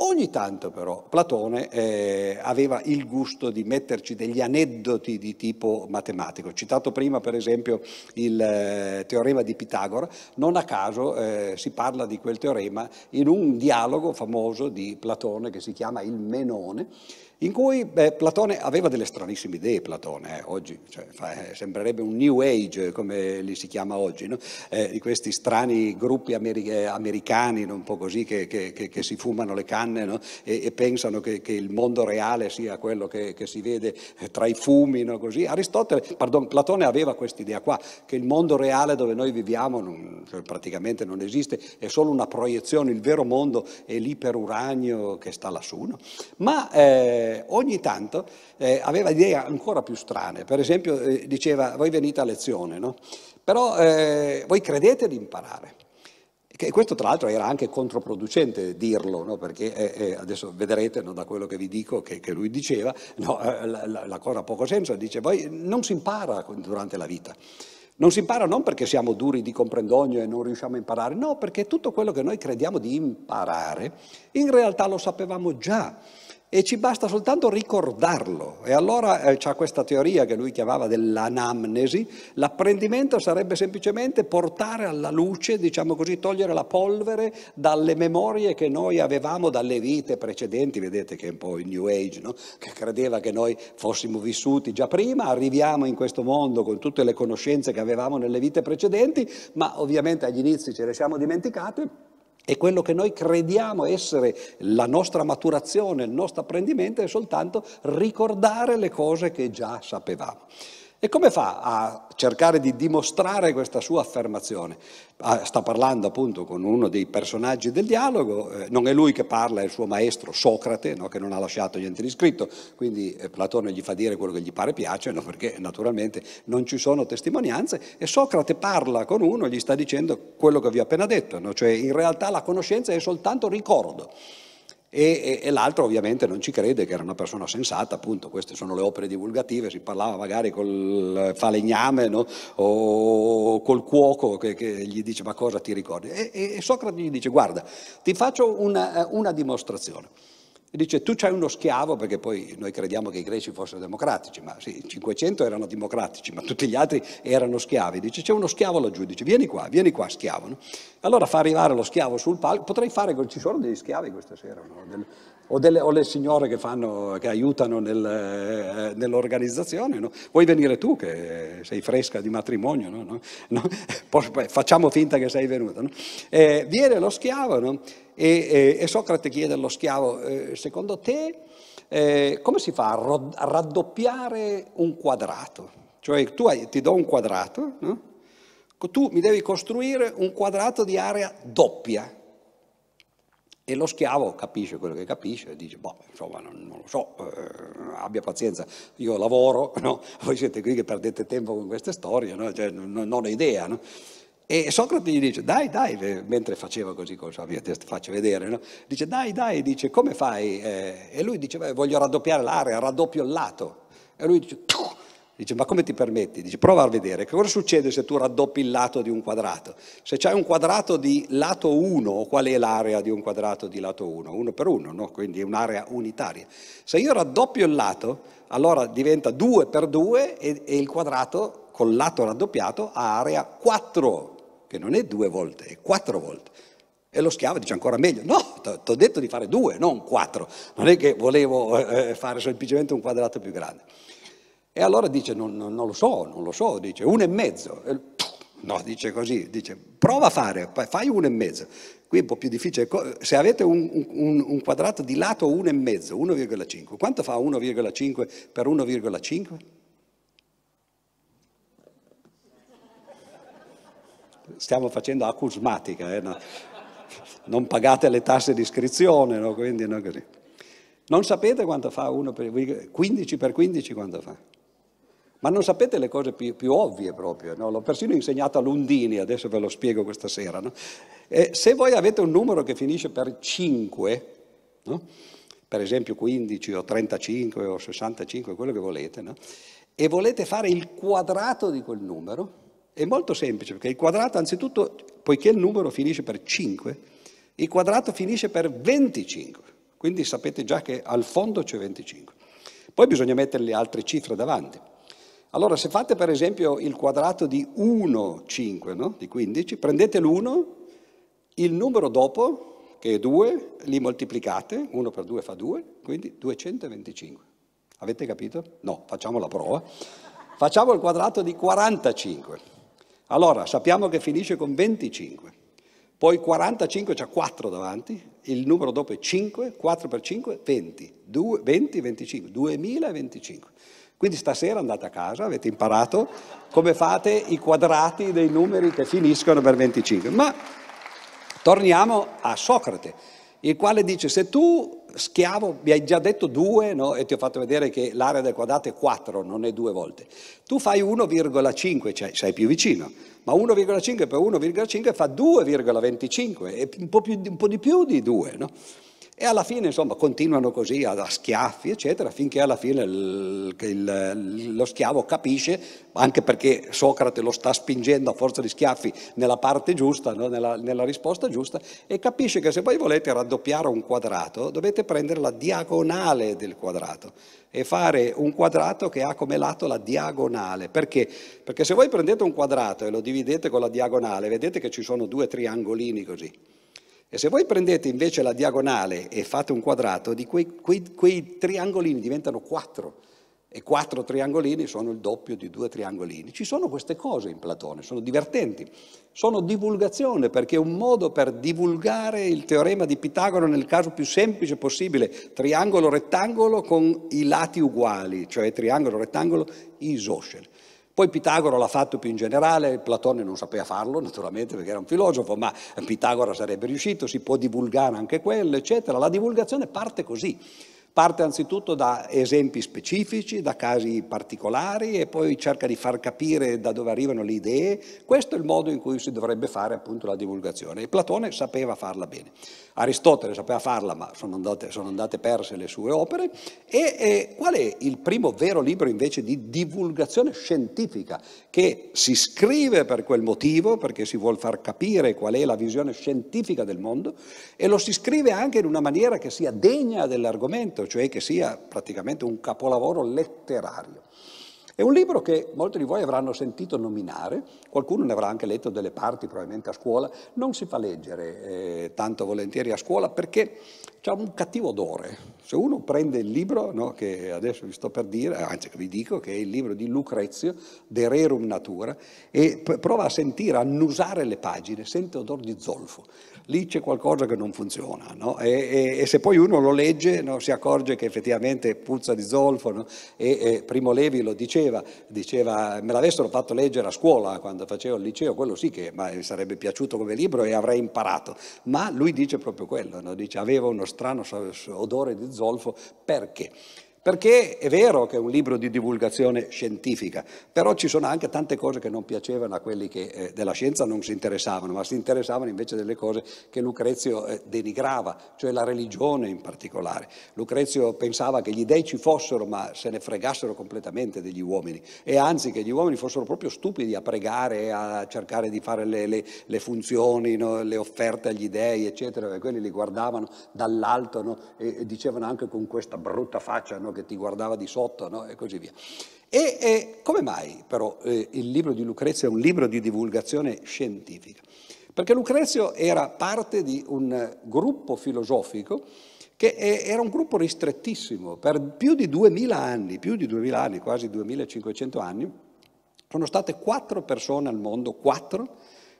Ogni tanto però Platone eh, aveva il gusto di metterci degli aneddoti di tipo matematico. Citato prima per esempio il eh, teorema di Pitagora, non a caso eh, si parla di quel teorema in un dialogo famoso di Platone che si chiama il Menone in cui beh, Platone aveva delle stranissime idee, Platone, eh, oggi cioè, fa, eh, sembrerebbe un New Age, eh, come li si chiama oggi, no? eh, di questi strani gruppi ameri- eh, americani, no? un po' così, che, che, che, che, si fumano le canne no? e, e, pensano che, il mondo reale sia quello che, si vede eh, tra i fumi, così. Aristotele, pardon, Platone aveva questa idea qua, che il mondo reale dove noi viviamo non, cioè, praticamente non esiste, è solo una proiezione, il vero mondo è l'iperuranio che sta lassù. Ma, eh, ogni tanto eh, aveva idee ancora più strane. Per esempio eh, diceva voi venite a lezione, no? però eh, voi credete di imparare. E questo tra l'altro era anche controproducente dirlo, no? perché eh, eh, adesso vedrete no, da quello che vi dico che, che lui diceva, la, la, la cosa ha poco senso, dice voi non si impara durante la vita. Non si impara non perché siamo duri di comprendogno e non riusciamo a imparare, no, perché tutto quello che noi crediamo di imparare in realtà lo sapevamo già e ci basta soltanto ricordarlo. E allora eh, c'è questa teoria che lui chiamava dell'anamnesi, l'apprendimento sarebbe semplicemente portare alla luce, diciamo così, togliere la polvere dalle memorie che noi avevamo dalle vite precedenti, vedete che è un po' il New Age, no? che credeva che noi fossimo vissuti già prima, arriviamo in questo mondo con tutte le conoscenze che avevamo nelle vite precedenti, ma ovviamente agli inizi ce le siamo dimenticate e quello che noi crediamo essere la nostra maturazione, il nostro apprendimento è soltanto ricordare le cose che già sapevamo. E come fa a cercare di dimostrare questa sua affermazione? Ah, sta parlando appunto con uno dei personaggi del dialogo, eh, non è lui che parla, è il suo maestro Socrate, no? che non ha lasciato niente di scritto, quindi eh, Platone gli fa dire quello che gli pare piace, no? perché naturalmente non ci sono testimonianze, e Socrate parla con uno, e gli sta dicendo quello che vi ho appena detto, no? cioè in realtà la conoscenza è soltanto ricordo e, e, e l'altro ovviamente non ci crede che era una persona sensata, appunto, queste sono le opere divulgative, si parlava magari col falegname no? o col cuoco che, che, gli dice ma cosa ti ricordi? E, e Socrate gli dice guarda, ti faccio una, una dimostrazione. E dice tu c'hai uno schiavo, perché poi noi crediamo che i greci fossero democratici, ma sì, 500 erano democratici, ma tutti gli altri erano schiavi. Dice c'è uno schiavo laggiù, dice vieni qua, vieni qua schiavo. No? Allora fa arrivare lo schiavo sul palco, potrei fare, ci sono degli schiavi questa sera, no? o, delle, o le signore che, fanno, che aiutano nel, eh, nell'organizzazione, no? vuoi venire tu che sei fresca di matrimonio, no? No? facciamo finta che sei venuta. Eh, viene lo schiavo e, e, Socrate chiede allo schiavo, eh, secondo te eh, come si fa a, rod- raddoppiare un quadrato? Cioè tu hai, ti do un quadrato, tu mi devi costruire un quadrato di area doppia. E lo schiavo capisce quello che capisce e dice, boh, insomma, non, non lo so, eh, abbia pazienza, io lavoro, no? voi siete qui che perdete tempo con queste storie, no? cioè, non, non, ho idea. No? E Socrate gli dice, dai, dai, mentre faceva così con la mia testa, faccio vedere, dice, dai, dai, dice, come fai? Eh, e lui dice, voglio raddoppiare l'area, raddoppio il lato. E lui dice, Dice, ma come ti permetti? Dice, prova a vedere, che cosa succede se tu raddoppi il lato di un quadrato? Se c'è un quadrato di lato 1, qual è l'area di un quadrato di lato 1? 1 per 1, no? quindi è un'area unitaria. Se io raddoppio il lato, allora diventa 2 per 2 e, e il quadrato col lato raddoppiato ha area 4, che non è 2 volte, è 4 volte. E lo schiavo dice ancora meglio, no, ti ho detto di fare 2, non 4, non è che volevo eh, eh, fare semplicemente un quadrato più grande. E allora dice, non, non, non lo so, non lo so, dice, uno e mezzo. E, no, dice così, dice, prova a fare, fai uno e mezzo. Qui è un po' più difficile, se avete un, un, un quadrato di lato 1,5, 1,5, quanto fa 1,5 per 1,5? Stiamo facendo acusmatica, eh? no. non pagate le tasse di iscrizione, no? quindi non così. Non sapete quanto fa 1 per 15 per 15 quanto fa? Ma non sapete le cose più, più ovvie proprio, no? l'ho persino insegnato a Lundini, adesso ve lo spiego questa sera. No? Eh, se voi avete un numero che finisce per 5, no? per esempio 15 o 35 o 65, quello che volete, e volete fare il quadrato di quel numero, è molto semplice, perché il quadrato anzitutto, poiché il numero finisce per 5, il quadrato finisce per 25, quindi sapete già che al fondo c'è 25. Poi bisogna mettere le altre cifre davanti. Allora, se fate per esempio il quadrato di 1, 5, no? di 15, prendete l'1, il numero dopo, che è 2, li moltiplicate, 1 per 2 fa 2, quindi 225. Avete capito? No, facciamo la prova. Facciamo il quadrato di 45. Allora, sappiamo che finisce con 25. Poi 45 c'è 4 davanti, il numero dopo è 5, 4 per 5, 20, 2, 20, 25, 2025. Quindi stasera andate a casa, avete imparato come fate i quadrati dei numeri che finiscono per 25. Ma torniamo a Socrate, il quale dice se tu schiavo mi hai già detto due no? e ti ho fatto vedere che l'area del quadrato è 4, non è due volte, tu fai 1,5, cioè sei più vicino, ma 1,5 per 1,5 fa 2,25, è un po, più, un po' di più di 2. No? E alla fine, insomma, continuano così a, schiaffi, eccetera, finché alla fine il, il, lo schiavo capisce, anche perché Socrate lo sta spingendo a forza di schiaffi nella parte giusta, no? nella, nella, risposta giusta, e capisce che se voi volete raddoppiare un quadrato, dovete prendere la diagonale del quadrato e fare un quadrato che ha come lato la diagonale. Perché? Perché se voi prendete un quadrato e lo dividete con la diagonale, vedete che ci sono due triangolini così e se voi prendete invece la diagonale e fate un quadrato, di quei, quei, quei triangolini diventano quattro e quattro triangolini sono il doppio di due triangolini. Ci sono queste cose in Platone, sono divertenti, sono divulgazione perché è un modo per divulgare il teorema di Pitagora nel caso più semplice possibile, triangolo rettangolo con i lati uguali, cioè triangolo rettangolo isoscele. Poi Pitagora l'ha fatto più in generale, Platone non sapeva farlo naturalmente perché era un filosofo, ma Pitagora sarebbe riuscito, si può divulgare anche quello, eccetera. La divulgazione parte così. Parte anzitutto da esempi specifici, da casi particolari e poi cerca di far capire da dove arrivano le idee. Questo è il modo in cui si dovrebbe fare appunto la divulgazione. E Platone sapeva farla bene. Aristotele sapeva farla, ma sono andate, sono andate perse le sue opere. E, e qual è il primo vero libro invece di divulgazione scientifica che si scrive per quel motivo, perché si vuole far capire qual è la visione scientifica del mondo e lo si scrive anche in una maniera che sia degna dell'argomento cioè che sia praticamente un capolavoro letterario. È un libro che molti di voi avranno sentito nominare, qualcuno ne avrà anche letto delle parti probabilmente a scuola, non si fa leggere eh, tanto volentieri a scuola perché ha un cattivo odore, se uno prende il libro, no, che adesso vi sto per dire, anzi vi dico che è il libro di Lucrezio, De Rerum Natura, e prova a sentire, a annusare le pagine, sente odore di zolfo. Lì c'è qualcosa che non funziona, no? e, e, e, se poi uno lo legge no, si accorge che effettivamente puzza di zolfo, e, e, Primo Levi lo diceva, diceva, me l'avessero fatto leggere a scuola quando facevo il liceo, quello sì che mi sarebbe piaciuto come libro e avrei imparato, ma lui dice proprio quello, dice aveva uno strano odore di zolfo, zolfo perché? Perché è vero che è un libro di divulgazione scientifica, però ci sono anche tante cose che non piacevano a quelli che eh, della scienza non si interessavano, ma si interessavano invece delle cose che Lucrezio eh, denigrava, cioè la religione in particolare. Lucrezio pensava che gli dei ci fossero, ma se ne fregassero completamente degli uomini e anzi che gli uomini fossero proprio stupidi a pregare, a cercare di fare le, le, le funzioni, no? le offerte agli dei, eccetera, e quelli li guardavano dall'alto no? e, e, dicevano anche con questa brutta faccia. No? che ti guardava di sotto no? e così via. E, e come mai però eh, il libro di Lucrezio è un libro di divulgazione scientifica? Perché Lucrezio era parte di un gruppo filosofico che era un gruppo ristrettissimo, per più di duemila anni, più di 2000 anni, quasi 2500 anni, sono state quattro persone al mondo, quattro,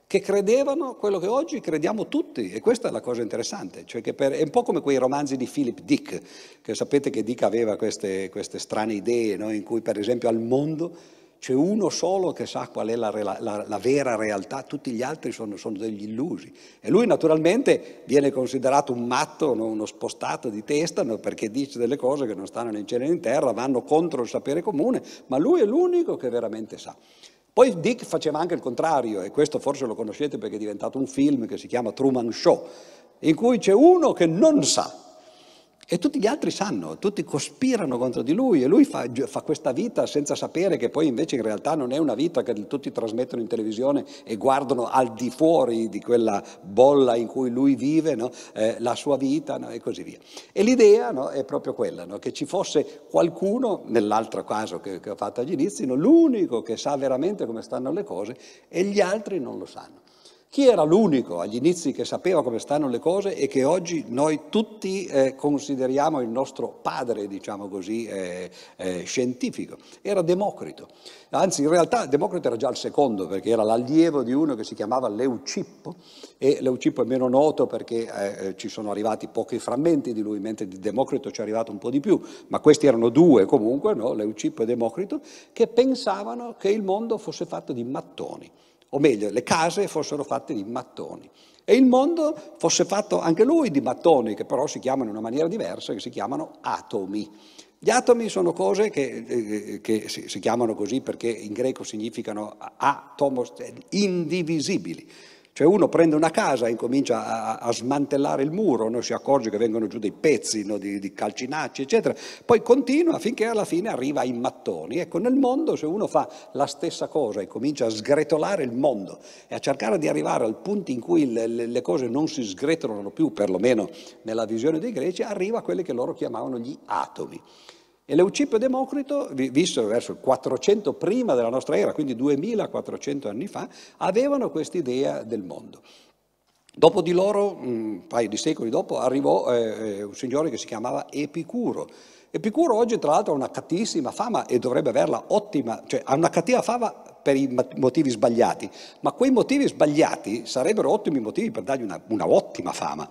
che credevano quello che oggi crediamo tutti e questa è la cosa interessante, cioè per, è un po' come quei romanzi di Philip Dick, che sapete che Dick aveva queste, queste strane idee no? in cui per esempio al mondo c'è uno solo che sa qual è la, la, la vera realtà, tutti gli altri sono, sono, degli illusi. E lui naturalmente viene considerato un matto, no? uno spostato di testa, no? perché dice delle cose che non stanno né in cielo né in terra, vanno contro il sapere comune, ma lui è l'unico che veramente sa. Poi Dick faceva anche il contrario, e questo forse lo conoscete perché è diventato un film che si chiama Truman Show, in cui c'è uno che non sa e tutti gli altri sanno, tutti cospirano contro di lui e lui fa, fa, questa vita senza sapere che poi invece in realtà non è una vita che tutti trasmettono in televisione e guardano al di fuori di quella bolla in cui lui vive, no? eh, la sua vita no? e così via. E l'idea no? è proprio quella, che ci fosse qualcuno, nell'altro caso che, che ho fatto agli inizi, l'unico che sa veramente come stanno le cose e gli altri non lo sanno. Chi era l'unico agli inizi che sapeva come stanno le cose e che oggi noi tutti eh, consideriamo il nostro padre, diciamo così, eh, eh, scientifico? Era Democrito. Anzi, in realtà Democrito era già il secondo, perché era l'allievo di uno che si chiamava Leucippo, e Leucippo è meno noto perché eh, eh, ci sono arrivati pochi frammenti di lui, mentre di Democrito ci è arrivato un po' di più, ma questi erano due comunque, no? Leucippo e Democrito, che pensavano che il mondo fosse fatto di mattoni o meglio, le case fossero fatte di mattoni e il mondo fosse fatto anche lui di mattoni, che però si chiamano in una maniera diversa, che si chiamano atomi. Gli atomi sono cose che, eh, che si, si chiamano così perché in greco significano atomos, indivisibili. Cioè uno prende una casa e incomincia a, a smantellare il muro, no? si accorge che vengono giù dei pezzi no? di, di calcinacci, eccetera, poi continua finché alla fine arriva ai mattoni. Ecco, nel mondo se uno fa la stessa cosa e comincia a sgretolare il mondo e a cercare di arrivare al punto in cui le, le, le cose non si sgretolano più, perlomeno nella visione dei greci, arriva a quelli che loro chiamavano gli atomi. E e Democrito, visto verso il 400 prima della nostra era, quindi 2400 anni fa, avevano questa idea del mondo. Dopo di loro, un paio di secoli dopo, arrivò eh, eh un signore che si chiamava Epicuro. Epicuro oggi tra l'altro ha una cattivissima fama e dovrebbe averla ottima, cioè ha una cattiva fama per i motivi sbagliati, ma quei motivi sbagliati sarebbero ottimi motivi per dargli una, una ottima fama.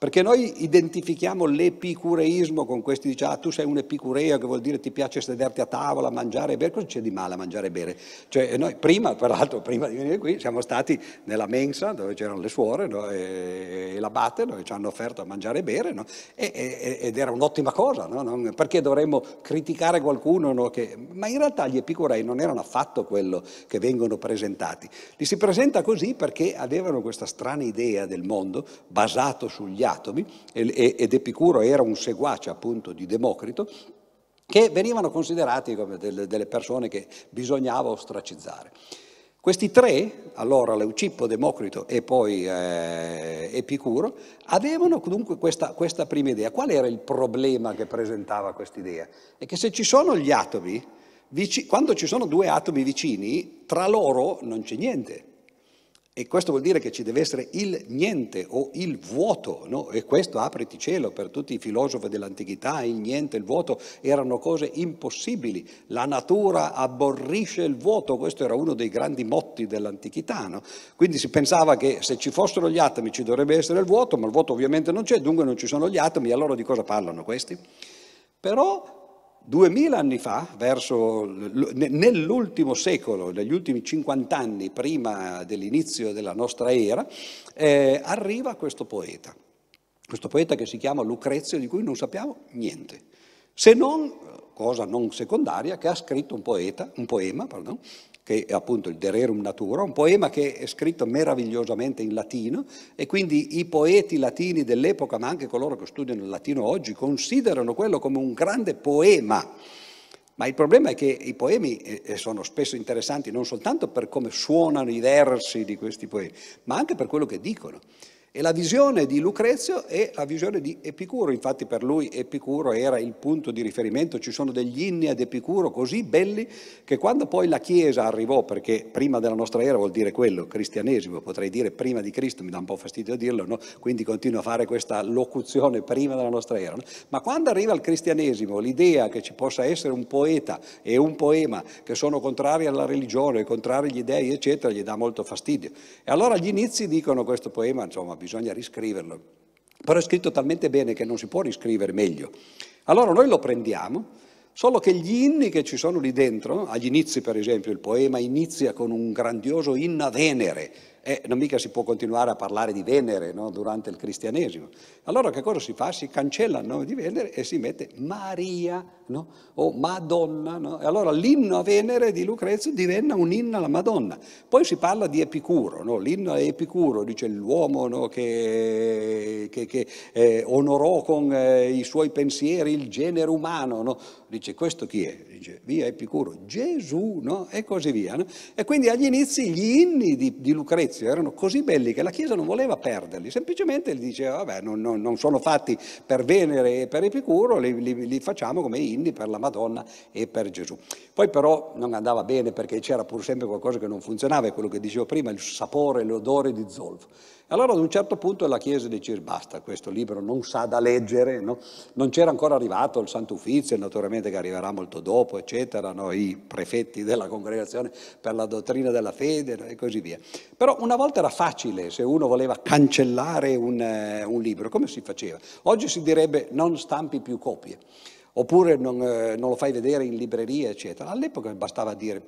Perché noi identifichiamo l'epicureismo con questi, diciamo, ah, tu sei un epicureo che vuol dire ti piace sederti a tavola, mangiare e bere, cosa c'è di male a mangiare e bere? Cioè noi prima, peraltro prima di venire qui, siamo stati nella mensa dove c'erano le suore no? e, e l'abate dove ci hanno offerto a mangiare e bere no? e, e, ed era un'ottima cosa, no? non, perché dovremmo criticare qualcuno? Che... Ma in realtà gli epicurei non erano affatto quello che vengono presentati, li si presenta così perché avevano questa strana idea del mondo basato sugli altri atomi, ed Epicuro era un seguace appunto di Democrito, che venivano considerati come delle persone che bisognava ostracizzare. Questi tre, allora Leucippo, Democrito e poi eh, Epicuro, avevano dunque questa, questa, prima idea. Qual era il problema che presentava quest'idea? È che se ci sono gli atomi, vici, quando ci sono due atomi vicini, tra loro non c'è niente. E questo vuol dire che ci deve essere il niente o il vuoto, no? e questo apriti cielo per tutti i filosofi dell'antichità, il niente, il vuoto erano cose impossibili, la natura aborrisce il vuoto, questo era uno dei grandi motti dell'antichità, no? quindi si pensava che se ci fossero gli atomi ci dovrebbe essere il vuoto, ma il vuoto ovviamente non c'è, dunque non ci sono gli atomi, allora di cosa parlano questi? Però Duemila anni fa, verso, nell'ultimo secolo, negli ultimi 50 anni prima dell'inizio della nostra era, eh, arriva questo poeta, questo poeta che si chiama Lucrezio, di cui non sappiamo niente, se non, cosa non secondaria, che ha scritto un, poeta, un poema pardon, che è appunto il Dererum Rerum Natura, un poema che è scritto meravigliosamente in latino e quindi i poeti latini dell'epoca, ma anche coloro che studiano il latino oggi, considerano quello come un grande poema. Ma il problema è che i poemi eh, eh, sono spesso interessanti non soltanto per come suonano i versi di questi poemi, ma anche per quello che dicono. E la visione di Lucrezio è la visione di Epicuro, infatti per lui Epicuro era il punto di riferimento, ci sono degli inni ad Epicuro così belli che quando poi la Chiesa arrivò, perché prima della nostra era vuol dire quello, cristianesimo, potrei dire prima di Cristo, mi dà un po' fastidio dirlo, no? quindi continuo a fare questa locuzione prima della nostra era, no? ma quando arriva il cristianesimo l'idea che ci possa essere un poeta e un poema che sono contrari alla religione, contrari agli dei, eccetera, gli dà molto fastidio. E allora gli inizi dicono questo poema, insomma, bisogna riscriverlo. Però è scritto talmente bene che non si può riscrivere meglio. Allora noi lo prendiamo, solo che gli inni che ci sono lì dentro, agli inizi per esempio, il poema inizia con un grandioso inno a venere, eh, non mica si può continuare a parlare di Venere no, durante il cristianesimo. Allora che cosa si fa? Si cancella il nome di Venere e si mette Maria no? o Madonna. No? E allora l'inno a Venere di Lucrezio divenne un inno alla Madonna. Poi si parla di Epicuro, no? l'inno a Epicuro, dice l'uomo che, che, che eh, onorò con eh, i suoi pensieri il genere umano. Dice questo chi è? Dice via Epicuro, Gesù e così via. E quindi agli inizi gli inni di, di, Lucrezio erano così belli che la Chiesa non voleva perderli, semplicemente gli diceva vabbè non, non non, sono fatti per Venere e per Epicuro, li, li, li facciamo come inni per la Madonna e per Gesù. Poi però non andava bene perché c'era pur sempre qualcosa che non funzionava, è quello che dicevo prima, il sapore, l'odore di zolfo. Allora ad un certo punto la Chiesa dice basta, questo libro non sa da leggere, no? non c'era ancora arrivato il Sant'Uffizio, naturalmente che arriverà molto dopo, eccetera, no? i prefetti della congregazione per la dottrina della fede no? e così via. Però una volta era facile se uno voleva cancellare un, eh, un libro, come si faceva? Oggi si direbbe non stampi più copie oppure non, eh, non, lo fai vedere in libreria, eccetera. All'epoca bastava dire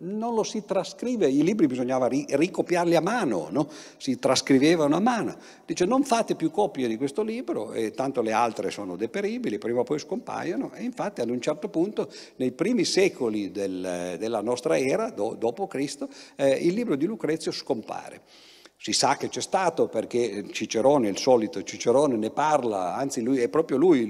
non lo si trascrive, i libri bisognava ri, ricopiarli a mano, no? si trascrivevano a mano. Dice non fate più copie di questo libro, e tanto le altre sono deperibili, prima o poi scompaiono e infatti ad un certo punto, nei primi secoli del, della nostra era, do, dopo Cristo, eh, il libro di Lucrezio scompare si sa che c'è stato perché Cicerone, il solito Cicerone, ne parla, anzi lui, è proprio lui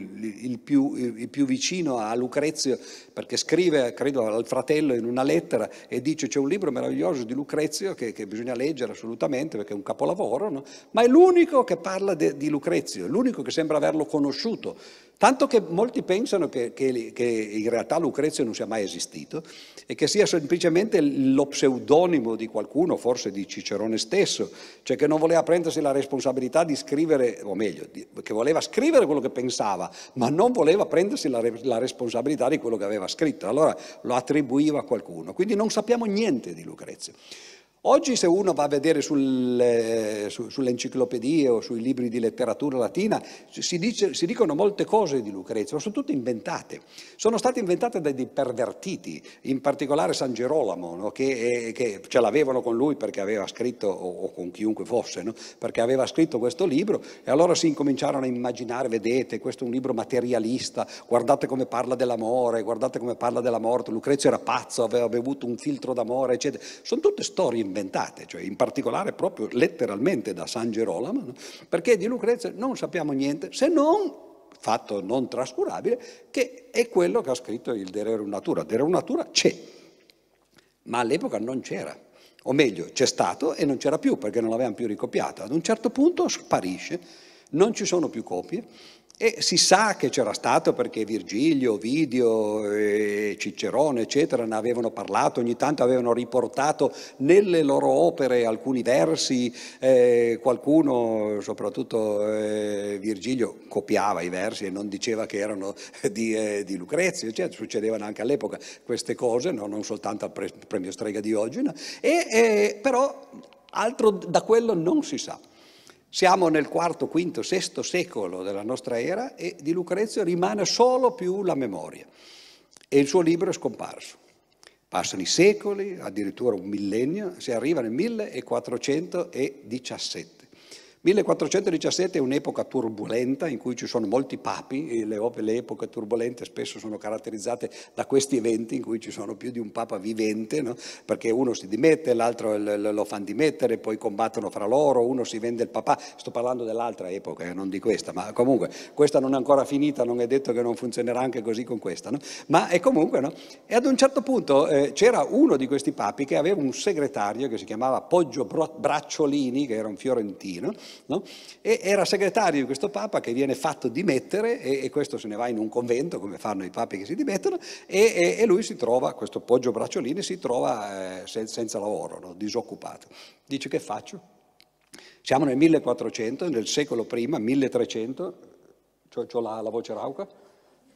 il più, il più, vicino a Lucrezio perché scrive, credo, al fratello in una lettera e dice c'è un libro meraviglioso di Lucrezio che, che bisogna leggere assolutamente perché è un capolavoro, no? ma è l'unico che parla de, di Lucrezio, è l'unico che sembra averlo conosciuto. Tanto che molti pensano che, che, che, in realtà Lucrezio non sia mai esistito e che sia semplicemente lo pseudonimo di qualcuno, forse di Cicerone stesso, cioè che non voleva prendersi la responsabilità di scrivere, o meglio, di, che voleva scrivere quello che pensava, ma non voleva prendersi la, la responsabilità di quello che aveva scritto. Allora lo attribuiva a qualcuno. Quindi non sappiamo niente di Lucrezio. Oggi se uno va a vedere sulle, eh, su, sulle enciclopedie o sui libri di letteratura latina, si, dice, si, dicono molte cose di Lucrezio, ma sono tutte inventate. Sono state inventate dai pervertiti, in particolare San Gerolamo, no? che, eh, che, ce l'avevano con lui perché aveva scritto, o, o con chiunque fosse, no? perché aveva scritto questo libro e allora si incominciarono a immaginare, vedete, questo è un libro materialista, guardate come parla dell'amore, guardate come parla della morte, Lucrezio era pazzo, aveva bevuto un filtro d'amore, eccetera. Sono tutte storie inventate inventate, cioè in particolare proprio letteralmente da San Gerolamo, no? perché di Lucrezia non sappiamo niente se non fatto non trascurabile, che è quello che ha scritto il De Rerum Natura. De Rerum Natura c'è, ma all'epoca non c'era. O meglio, c'è stato e non c'era più perché non l'avevano più ricopiato. Ad un certo punto sparisce, non ci sono più copie e si sa che c'era stato perché Virgilio, Ovidio, Cicerone, eccetera, ne avevano parlato, ogni tanto avevano riportato nelle loro opere alcuni versi, eh, qualcuno, soprattutto eh, Virgilio, copiava i versi e non diceva che erano di, eh, di Lucrezio, eccetera. succedevano anche all'epoca queste cose, no? non soltanto al pre- premio Strega di oggi, no? e, eh, però altro da quello non si sa. Siamo nel quarto, quinto, sesto secolo della nostra era e di Lucrezio rimane solo più la memoria e il suo libro è scomparso. Passano i secoli, addirittura un millennio, si arriva nel 1417. 1417 è un'epoca turbolenta in cui ci sono molti papi, le, le epoche turbolente spesso sono caratterizzate da questi eventi in cui ci sono più di un papa vivente, no? perché uno si dimette, l'altro lo fanno dimettere, poi combattono fra loro, uno si vende il papà, sto parlando dell'altra epoca, eh, non di questa, ma comunque questa non è ancora finita, non è detto che non funzionerà anche così con questa, no? ma è comunque no? E ad un certo punto eh, c'era uno di questi papi che aveva un segretario che si chiamava Poggio Bracciolini, che era un fiorentino, no? e era segretario di questo Papa che viene fatto dimettere e, e, questo se ne va in un convento, come fanno i papi che si dimettono, e, e lui si trova, questo Poggio Bracciolini, si trova eh, sen, senza lavoro, no? disoccupato. Dice che faccio? Siamo nel 1400, nel secolo prima, 1300, ho la, la voce rauca?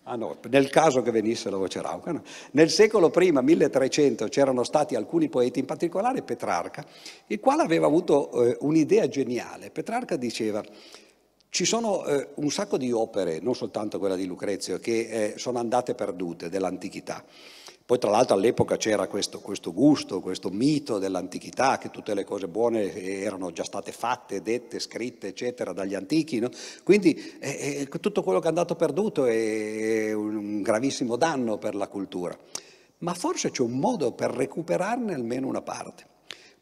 Ah no, nel caso che venisse la voce rauca. No. Nel secolo prima, 1300, c'erano stati alcuni poeti, in particolare Petrarca, il quale aveva avuto eh, un'idea geniale. Petrarca diceva, ci sono eh, un sacco di opere, non soltanto quella di Lucrezio, che eh, sono andate perdute dell'antichità. Poi tra l'altro all'epoca c'era questo, questo gusto, questo mito dell'antichità, che tutte le cose buone erano già state fatte, dette, scritte, eccetera, dagli antichi. No? Quindi eh, tutto quello che è andato perduto è un gravissimo danno per la cultura. Ma forse c'è un modo per recuperarne almeno una parte.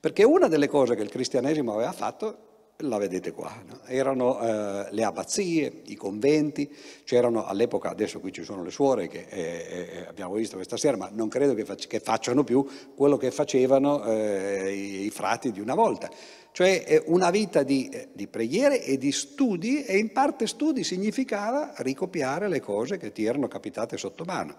Perché una delle cose che il cristianesimo aveva fatto la vedete qua, no? erano eh, le abbazie, i conventi, c'erano all'epoca, adesso qui ci sono le suore che eh, eh, abbiamo visto questa sera, ma non credo che, fac- che facciano più quello che facevano eh, i, i, frati di una volta, cioè eh, una vita di, eh, di, preghiere e di studi e in parte studi significava ricopiare le cose che ti erano capitate sotto mano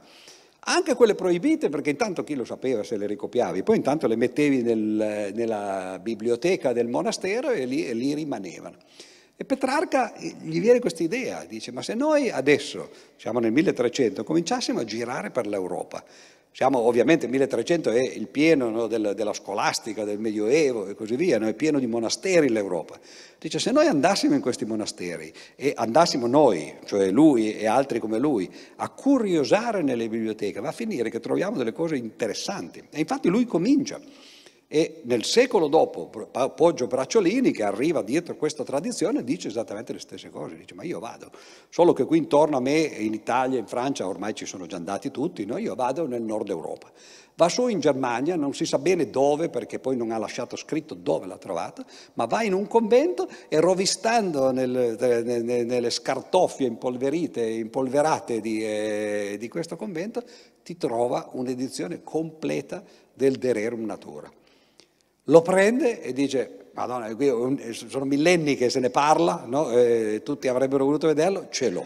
anche quelle proibite perché intanto chi lo sapeva se le ricopiavi, poi intanto le mettevi nel, nella biblioteca del monastero e lì, e lì rimanevano. E Petrarca eh, gli viene questa idea, dice ma se noi adesso, siamo nel 1300, cominciassimo a girare per l'Europa siamo ovviamente 1300 è il pieno no, del, della scolastica, del Medioevo e così via, no, è pieno di monasteri l'Europa. Dice, se noi andassimo in questi monasteri e andassimo noi, cioè lui e altri come lui, a curiosare nelle biblioteche, va a finire che troviamo delle cose interessanti. E infatti lui comincia. E nel secolo dopo Poggio Bracciolini, che arriva dietro questa tradizione, dice esattamente le stesse cose, dice ma io vado, solo che qui intorno a me, in Italia, in Francia, ormai ci sono già andati tutti, no? io vado nel nord Europa. Va su in Germania, non si sa bene dove, perché poi non ha lasciato scritto dove l'ha trovata, ma va in un convento e rovistando nel, nelle, nelle scartoffie impolverite, impolverate di, eh, di questo convento, ti trova un'edizione completa del De Rerum Natura lo prende e dice, madonna, sono millenni che se ne parla, no? Eh, tutti avrebbero voluto vederlo, ce l'ho.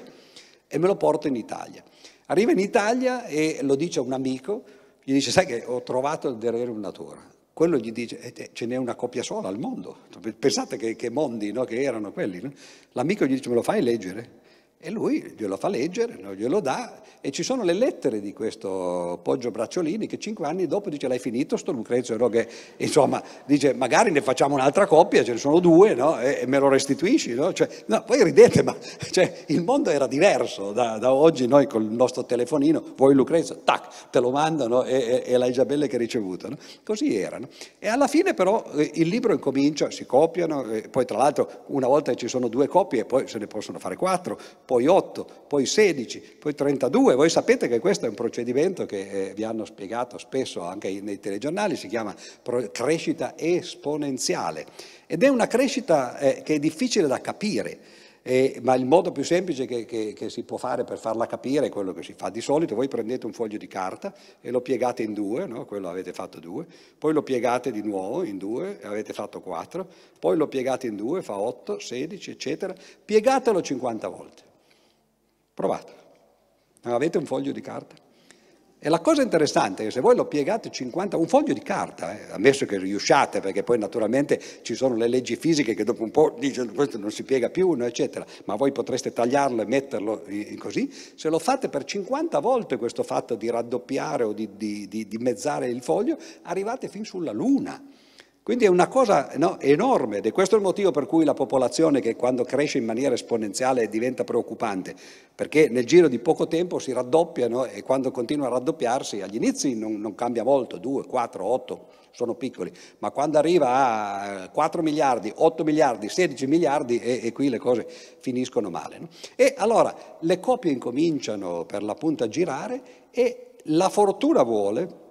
E me lo porto in Italia. Arriva in Italia e lo dice a un amico, gli dice, sai che ho trovato il Dererium Natura. Quello gli dice, eh, ce n'è una coppia sola al mondo. Pensate che, che mondi no? che erano quelli. No? L'amico gli dice, me lo fai leggere? E lui glielo fa leggere, glielo dà, e ci sono le lettere di questo Poggio Bracciolini che cinque anni dopo dice l'hai finito sto Lucrezio no? che insomma dice magari ne facciamo un'altra coppia, ce ne sono due no? e, e, me lo restituisci. No? Cioè, poi ridete, ma cioè, il mondo era diverso da, da, oggi noi con il nostro telefonino, vuoi Lucrezio, tac, te lo mandano e, e, e l'hai già belle che hai ricevuto. Così erano. E alla fine però eh, il libro incomincia, si copiano, eh, poi tra l'altro una volta ci sono due coppie, poi se ne possono fare quattro. Poi poi 8, poi 16, poi 32. Voi sapete che questo è un procedimento che eh, vi hanno spiegato spesso anche nei telegiornali, si chiama crescita esponenziale ed è una crescita eh, che è difficile da capire. Eh, ma il modo più semplice che, che, che, si può fare per farla capire è quello che si fa di solito, voi prendete un foglio di carta e lo piegate in due, no? quello avete fatto due, poi lo piegate di nuovo in due e avete fatto quattro, poi lo piegate in due, fa otto, 16, eccetera, piegatelo 50 volte. Provate. Avete un foglio di carta? E la cosa interessante è che se voi lo piegate 50, un foglio di carta, eh, ammesso che riusciate, perché poi naturalmente ci sono le leggi fisiche che dopo un po' dicono questo non si piega più, no, eccetera, ma voi potreste tagliarlo e metterlo in, così, se lo fate per 50 volte questo fatto di raddoppiare o di, di, di, di mezzare il foglio, arrivate fin sulla luna. Quindi è una cosa no, enorme ed è questo il motivo per cui la popolazione che quando cresce in maniera esponenziale diventa preoccupante, perché nel giro di poco tempo si raddoppiano e quando continua a raddoppiarsi agli inizi non, non cambia molto, 2, 4, 8 sono piccoli, ma quando arriva a 4 miliardi, 8 miliardi, 16 miliardi e, e qui le cose finiscono male. No? E allora le copie incominciano per l'appunto a girare e la fortuna vuole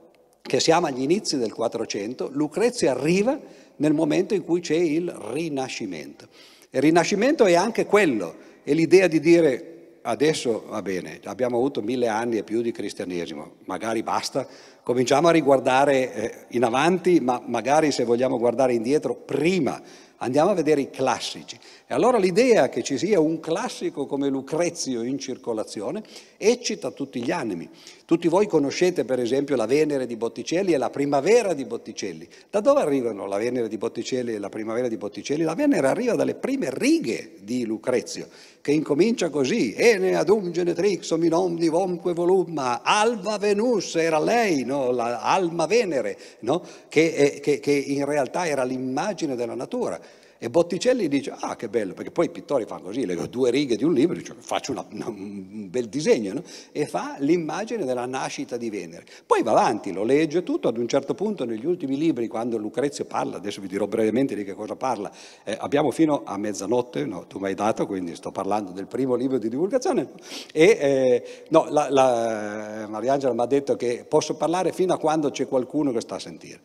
che siamo agli inizi del 400, Lucrezia arriva nel momento in cui c'è il Rinascimento. Il Rinascimento è anche quello, è l'idea di dire adesso va bene, abbiamo avuto mille anni e più di cristianesimo, magari basta, cominciamo a riguardare eh, in avanti, ma magari se vogliamo guardare indietro, prima andiamo a vedere i classici. E allora l'idea che ci sia un classico come Lucrezio in circolazione eccita tutti gli animi. Tutti voi conoscete per esempio la Venere di Botticelli e la Primavera di Botticelli. Da dove arrivano la Venere di Botticelli e la Primavera di Botticelli? La Venere arriva dalle prime righe di Lucrezio, che incomincia così, Ene adum genetrix hominom vomque volumma, alba Venus era lei, no? la alma Venere, no? che, eh, che, che in realtà era l'immagine della natura. E Botticelli dice, ah che bello, perché poi i pittori fanno così, leggo due righe di un libro, dice, faccio una, una, un bel disegno, no? e fa l'immagine della nascita di Venere. Poi va avanti, lo legge tutto, ad un certo punto negli ultimi libri, quando Lucrezio parla, adesso vi dirò brevemente di che cosa parla, eh, abbiamo fino a mezzanotte, no, tu mi hai dato, quindi sto parlando del primo libro di divulgazione, e eh, no, la, la, Mariangela mi ha detto che posso parlare fino a quando c'è qualcuno che sta a sentire.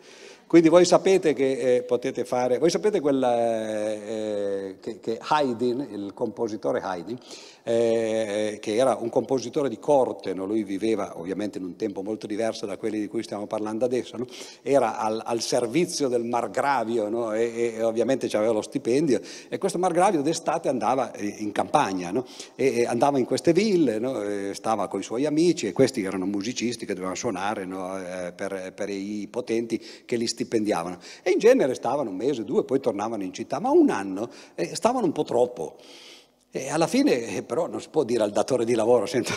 Quindi voi sapete che eh, potete fare, voi sapete quella, eh, che, che, Haydn, il compositore Haydn, eh, che era un compositore di corte, no? lui viveva ovviamente in un tempo molto diverso da quelli di cui stiamo parlando adesso, no? era al, al, servizio del margravio no? e, e, ovviamente aveva lo stipendio e questo margravio d'estate andava eh, in campagna e, e, andava in queste ville, stava con i suoi amici e questi erano musicisti che dovevano suonare eh, per, per, i potenti che li stavano stipendiavano e in genere stavano un mese, due, poi tornavano in città, ma un anno eh, stavano un po' troppo. E alla fine eh, però non si può dire al datore di lavoro, sento,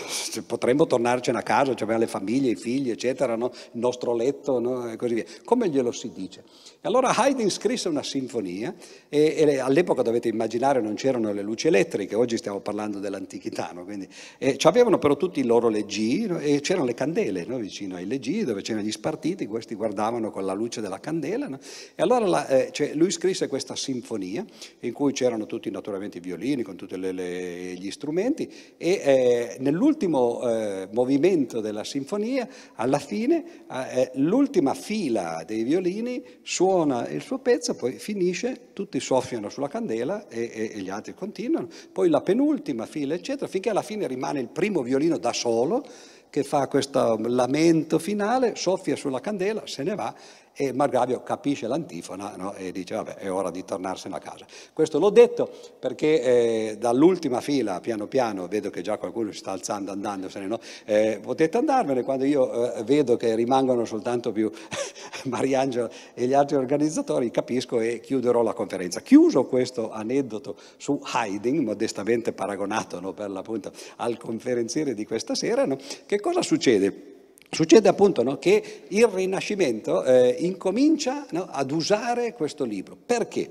potremmo tornarcene a casa, cioè abbiamo le famiglie, i figli, eccetera, no? il nostro letto no? e così via. Come glielo si dice? E allora Haydn scrisse una sinfonia e, e all'epoca dovete immaginare non c'erano le luci elettriche, oggi stiamo parlando dell'antichità, no? Quindi, eh, avevano però tutti i loro leggi no? e c'erano le candele vicino ai leggi dove c'erano gli spartiti, questi guardavano con la luce della candela e allora la, eh, cioè, lui scrisse questa sinfonia in cui c'erano tutti naturalmente i violini con tutte le le, le, gli strumenti e eh, nell'ultimo eh, movimento della sinfonia, alla fine, eh, eh, l'ultima fila dei violini suona il suo pezzo, poi finisce, tutti soffiano sulla candela e, e, e gli altri continuano, poi la penultima fila, eccetera, finché alla fine rimane il primo violino da solo che fa questo lamento finale, soffia sulla candela, se ne va e Margravio capisce l'antifona no? e dice vabbè è ora di tornarsene a casa. Questo l'ho detto perché eh, dall'ultima fila piano piano vedo che già qualcuno si sta alzando andandosene, no? eh, potete andarvene quando io eh, vedo che rimangono soltanto più Mariangelo e gli altri organizzatori capisco e chiuderò la conferenza. Chiuso questo aneddoto su Haydn, modestamente paragonato no? per l'appunto al conferenziere di questa sera, che cosa succede? Succede appunto no, che il Rinascimento eh, incomincia no, ad usare questo libro. Perché?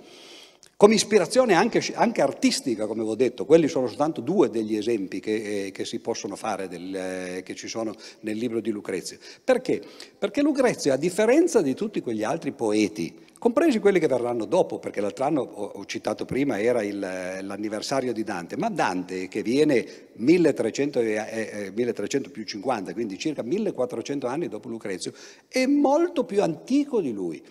Come ispirazione anche, anche artistica, come ho detto, quelli sono soltanto due degli esempi che, eh, che si possono fare, del, eh, che ci sono nel libro di Lucrezio. Perché? Perché Lucrezio, a differenza di tutti quegli altri poeti compresi quelli che verranno dopo, perché l'altro anno ho citato prima era il, l'anniversario di Dante, ma Dante che viene 1300, eh, 1300 eh, più 50, quindi circa 1400 anni dopo Lucrezio, è molto più antico di lui.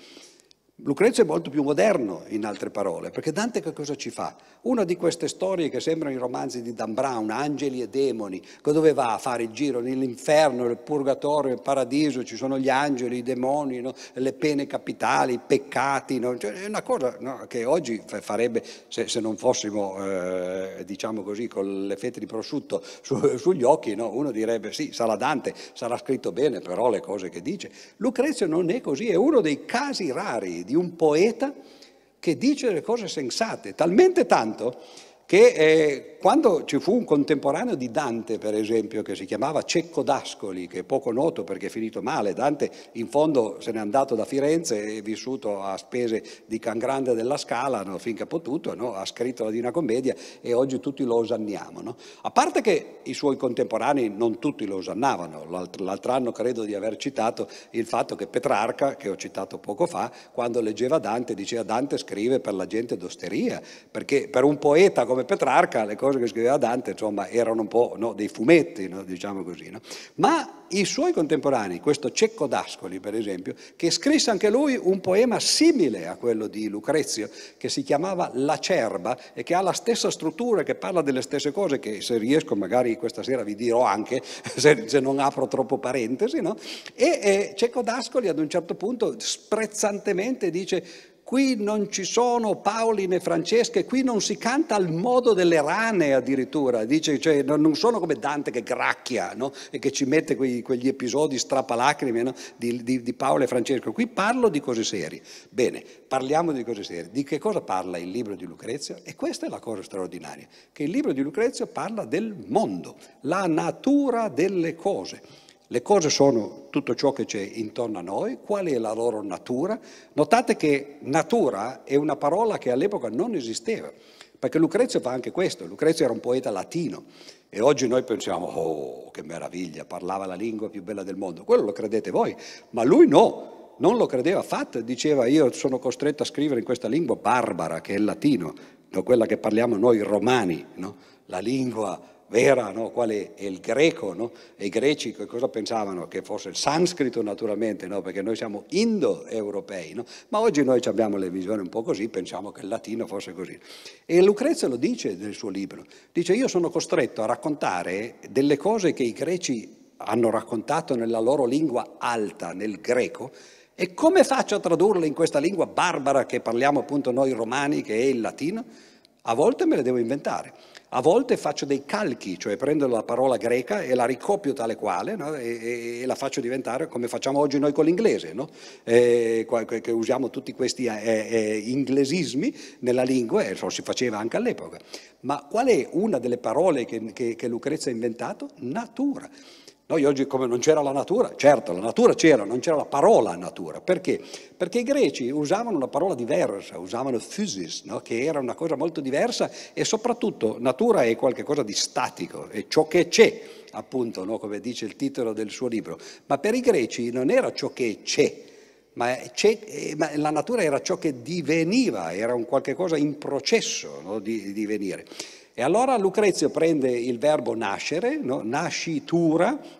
Lucrezio è molto più moderno, in altre parole, perché Dante che cosa ci fa? Una di queste storie che sembrano i romanzi di Dan Brown, Angeli e Demoni, dove va a fare il giro nell'inferno, nel purgatorio, nel paradiso, ci sono gli angeli, i demoni, no? le pene capitali, i peccati, no? cioè, è una cosa no? che oggi farebbe, se, se non fossimo, eh, diciamo così, con le fette di prosciutto su, sugli occhi, uno direbbe sì, sarà Dante, sarà scritto bene, però le cose che dice. Lucrezio non è così, è uno dei casi rari di un poeta che dice le cose sensate, talmente tanto che eh, quando ci fu un contemporaneo di Dante, per esempio, che si chiamava Cecco d'Ascoli, che è poco noto perché è finito male, Dante in fondo se n'è andato da Firenze, è vissuto a spese di Can Grande della Scala no, finché ha potuto, no? ha scritto la Dina Commedia e oggi tutti lo osanniamo. No? A parte che i suoi contemporanei non tutti lo osannavano, l'altro anno credo di aver citato il fatto che Petrarca, che ho citato poco fa, quando leggeva Dante diceva Dante scrive per la gente d'osteria, perché per un poeta come come Petrarca, le cose che scriveva Dante insomma, erano un po' no, dei fumetti, no, diciamo così. No? Ma i suoi contemporanei, questo Cecco d'Ascoli per esempio, che scrisse anche lui un poema simile a quello di Lucrezio, che si chiamava L'acerba e che ha la stessa struttura, che parla delle stesse cose, che se riesco magari questa sera vi dirò anche, se, se non apro troppo parentesi, e, e Cecco d'Ascoli ad un certo punto sprezzantemente dice qui non ci sono Paoli né Francesche, qui non si canta al modo delle rane addirittura, dice, cioè, non sono come Dante che gracchia no? e che ci mette quei, quegli episodi strappalacrime no? di, di, di, Paolo e Francesco, qui parlo di cose serie. Bene, parliamo di cose serie. Di che cosa parla il libro di Lucrezio? E questa è la cosa straordinaria, che il libro di Lucrezio parla del mondo, la natura delle cose. Le cose sono tutto ciò che c'è intorno a noi, qual è la loro natura. Notate che natura è una parola che all'epoca non esisteva, perché Lucrezio fa anche questo, Lucrezio era un poeta latino e oggi noi pensiamo, oh che meraviglia, parlava la lingua più bella del mondo, quello lo credete voi, ma lui no, non lo credeva affatto, diceva io sono costretto a scrivere in questa lingua barbara che è il latino, quella che parliamo noi romani, no? la lingua vera, no? quale è il greco, no? e i greci che cosa pensavano? Che fosse il sanscrito naturalmente, no? perché noi siamo indo-europei, no? ma oggi noi abbiamo le visioni un po' così, pensiamo che il latino fosse così. E Lucrezia lo dice nel suo libro, dice io sono costretto a raccontare delle cose che i greci hanno raccontato nella loro lingua alta, nel greco, e come faccio a tradurle in questa lingua barbara che parliamo appunto noi romani, che è il latino? A volte me le devo inventare. A volte faccio dei calchi, cioè prendo la parola greca e la ricopio tale quale no? e, e, la faccio diventare come facciamo oggi noi con l'inglese, no? Eh, e, che usiamo tutti questi eh, eh, eh, inglesismi nella lingua, e so, si faceva anche all'epoca. Ma qual è una delle parole che, che, che Lucrezia ha inventato? Natura. Noi oggi come non c'era la natura, certo la natura c'era, non c'era la parola natura. Perché? Perché i greci usavano una parola diversa, usavano physis, no? che era una cosa molto diversa e soprattutto natura è qualcosa di statico, è ciò che c'è, appunto, no? come dice il titolo del suo libro. Ma per i greci non era ciò che c'è, ma, eh, ma, la natura era ciò che diveniva, era un qualche cosa in processo no? di divenire. E allora Lucrezio prende il verbo nascere, no? nascitura,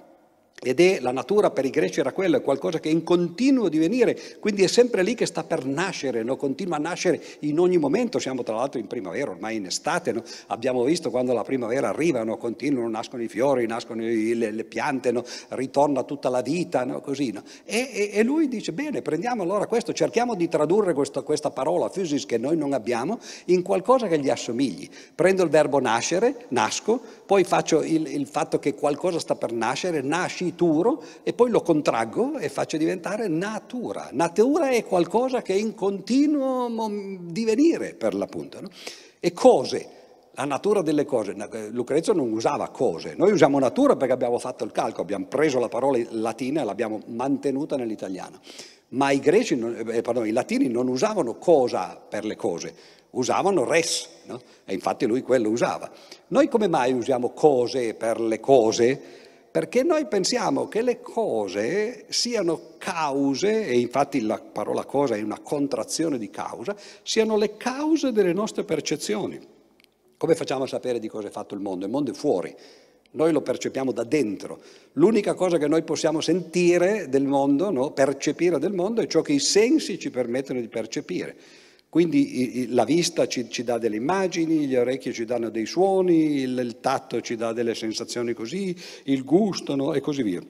ed è la natura per i greci era quella, è qualcosa che è in continuo divenire, quindi è sempre lì che sta per nascere, no? continua a nascere in ogni momento. Siamo tra l'altro in primavera, ormai in estate, no? abbiamo visto quando la primavera arriva, no? continuano, nascono i fiori, nascono le, le, piante, ritorna tutta la vita, così. E, e, e, lui dice, bene, prendiamo allora questo, cerchiamo di tradurre questo, questa parola, physis, che noi non abbiamo, in qualcosa che gli assomigli. Prendo il verbo nascere, nasco, poi faccio il, il fatto che qualcosa sta per nascere, nasci snaturo e poi lo contraggo e faccio diventare natura. Natura è qualcosa che è in continuo divenire, per l'appunto. No? E cose, la natura delle cose. Lucrezio non usava cose, noi usiamo natura perché abbiamo fatto il calco, abbiamo preso la parola latina e l'abbiamo mantenuta nell'italiano. Ma i, greci, eh, eh, pardon, i latini non usavano cosa per le cose, usavano res, no? e infatti lui quello usava. Noi come mai usiamo cose per le cose? Perché noi pensiamo che le cose siano cause, e infatti la parola cosa è una contrazione di causa, siano le cause delle nostre percezioni. Come facciamo a sapere di cosa è fatto il mondo? Il mondo è fuori, noi lo percepiamo da dentro. L'unica cosa che noi possiamo sentire del mondo, no? percepire del mondo, è ciò che i sensi ci permettono di percepire. Quindi la vista ci, ci, dà delle immagini, le orecchie ci danno dei suoni, il, il tatto ci dà delle sensazioni così, il gusto no? e così via.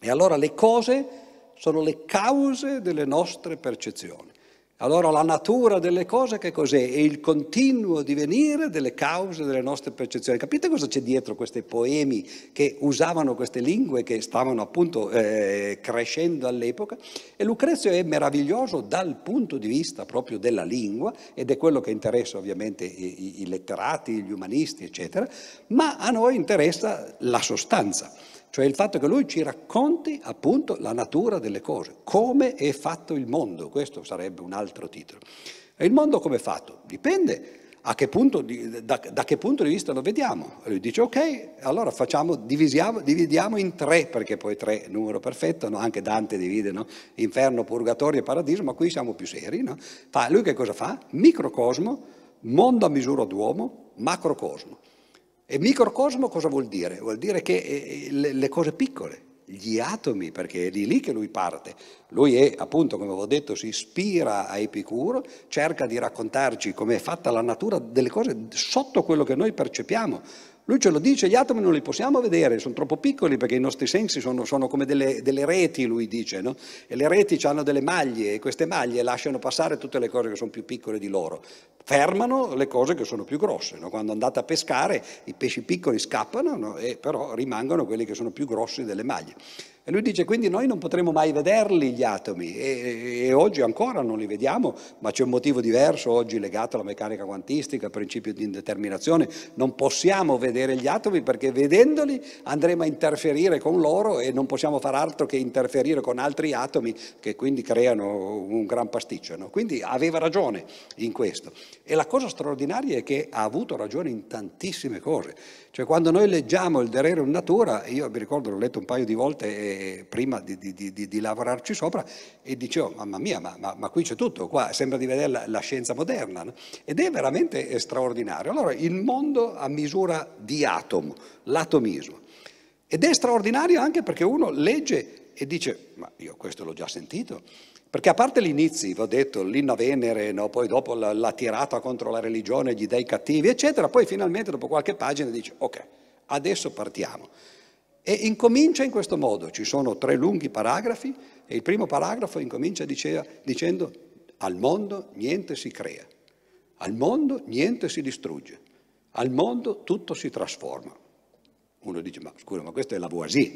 E allora le cose sono le cause delle nostre percezioni. Allora la natura delle cose che cos'è? È il continuo divenire delle cause delle nostre percezioni. Capite cosa c'è dietro questi poemi che usavano queste lingue che stavano appunto eh, crescendo all'epoca? E Lucrezio è meraviglioso dal punto di vista proprio della lingua ed è quello che interessa ovviamente i, i letterati, gli umanisti, eccetera, ma a noi interessa la sostanza. Cioè il fatto che lui ci racconti appunto la natura delle cose, come è fatto il mondo, questo sarebbe un altro titolo. E il mondo come è fatto? Dipende che di, da, da, che punto di vista lo vediamo. Lui dice ok, allora facciamo, dividiamo in tre, perché poi tre è numero perfetto, no? anche Dante divide no? inferno, purgatorio e paradiso, ma qui siamo più seri. No? Fa, lui che cosa fa? Microcosmo, mondo a misura d'uomo, macrocosmo. E microcosmo cosa vuol dire? Vuol dire che eh, eh, le cose piccole, gli atomi, perché è di lì che lui parte. Lui è, appunto, come ho detto, si ispira a Epicuro, cerca di raccontarci come è fatta la natura delle cose sotto quello che noi percepiamo. Lui ce lo dice, gli atomi non li possiamo vedere, sono troppo piccoli perché i nostri sensi sono, sono come delle, delle, reti, lui dice, no? e le reti hanno delle maglie e queste maglie lasciano passare tutte le cose che sono più piccole di loro, fermano le cose che sono più grosse. No? Quando andate a pescare i pesci piccoli scappano, no? e però rimangono quelli che sono più grossi delle maglie. E lui dice quindi noi non potremo mai vederli gli atomi e, e, oggi ancora non li vediamo, ma c'è un motivo diverso oggi legato alla meccanica quantistica, al principio di indeterminazione, non possiamo vedere gli atomi perché vedendoli andremo a interferire con loro e non possiamo far altro che interferire con altri atomi che quindi creano un gran pasticcio. No? Quindi aveva ragione in questo. E la cosa straordinaria è che ha avuto ragione in tantissime cose. Cioè quando noi leggiamo il Derrere in natura, io mi ricordo, l'ho letto un paio di volte eh, prima di, di, di, di, lavorarci sopra e dicevo, oh, mamma mia, ma, ma, ma qui c'è tutto, qua sembra di vedere la, la scienza moderna. No? Ed è veramente eh, straordinario. Allora, il mondo a misura di atomo, l'atomismo. Ed è straordinario anche perché uno legge e dice, ma io questo l'ho già sentito, perché a parte l'inizio, vi ho detto, l'inna Venere, no? poi dopo la, la, tirata contro la religione, gli dei cattivi, eccetera, poi finalmente dopo qualche pagina dice ok, adesso partiamo. E incomincia in questo modo, ci sono tre lunghi paragrafi e il primo paragrafo incomincia diceva, dicendo al mondo niente si crea, al mondo niente si distrugge, al mondo tutto si trasforma. Uno dice ma scusa ma questo è la Lavoisier,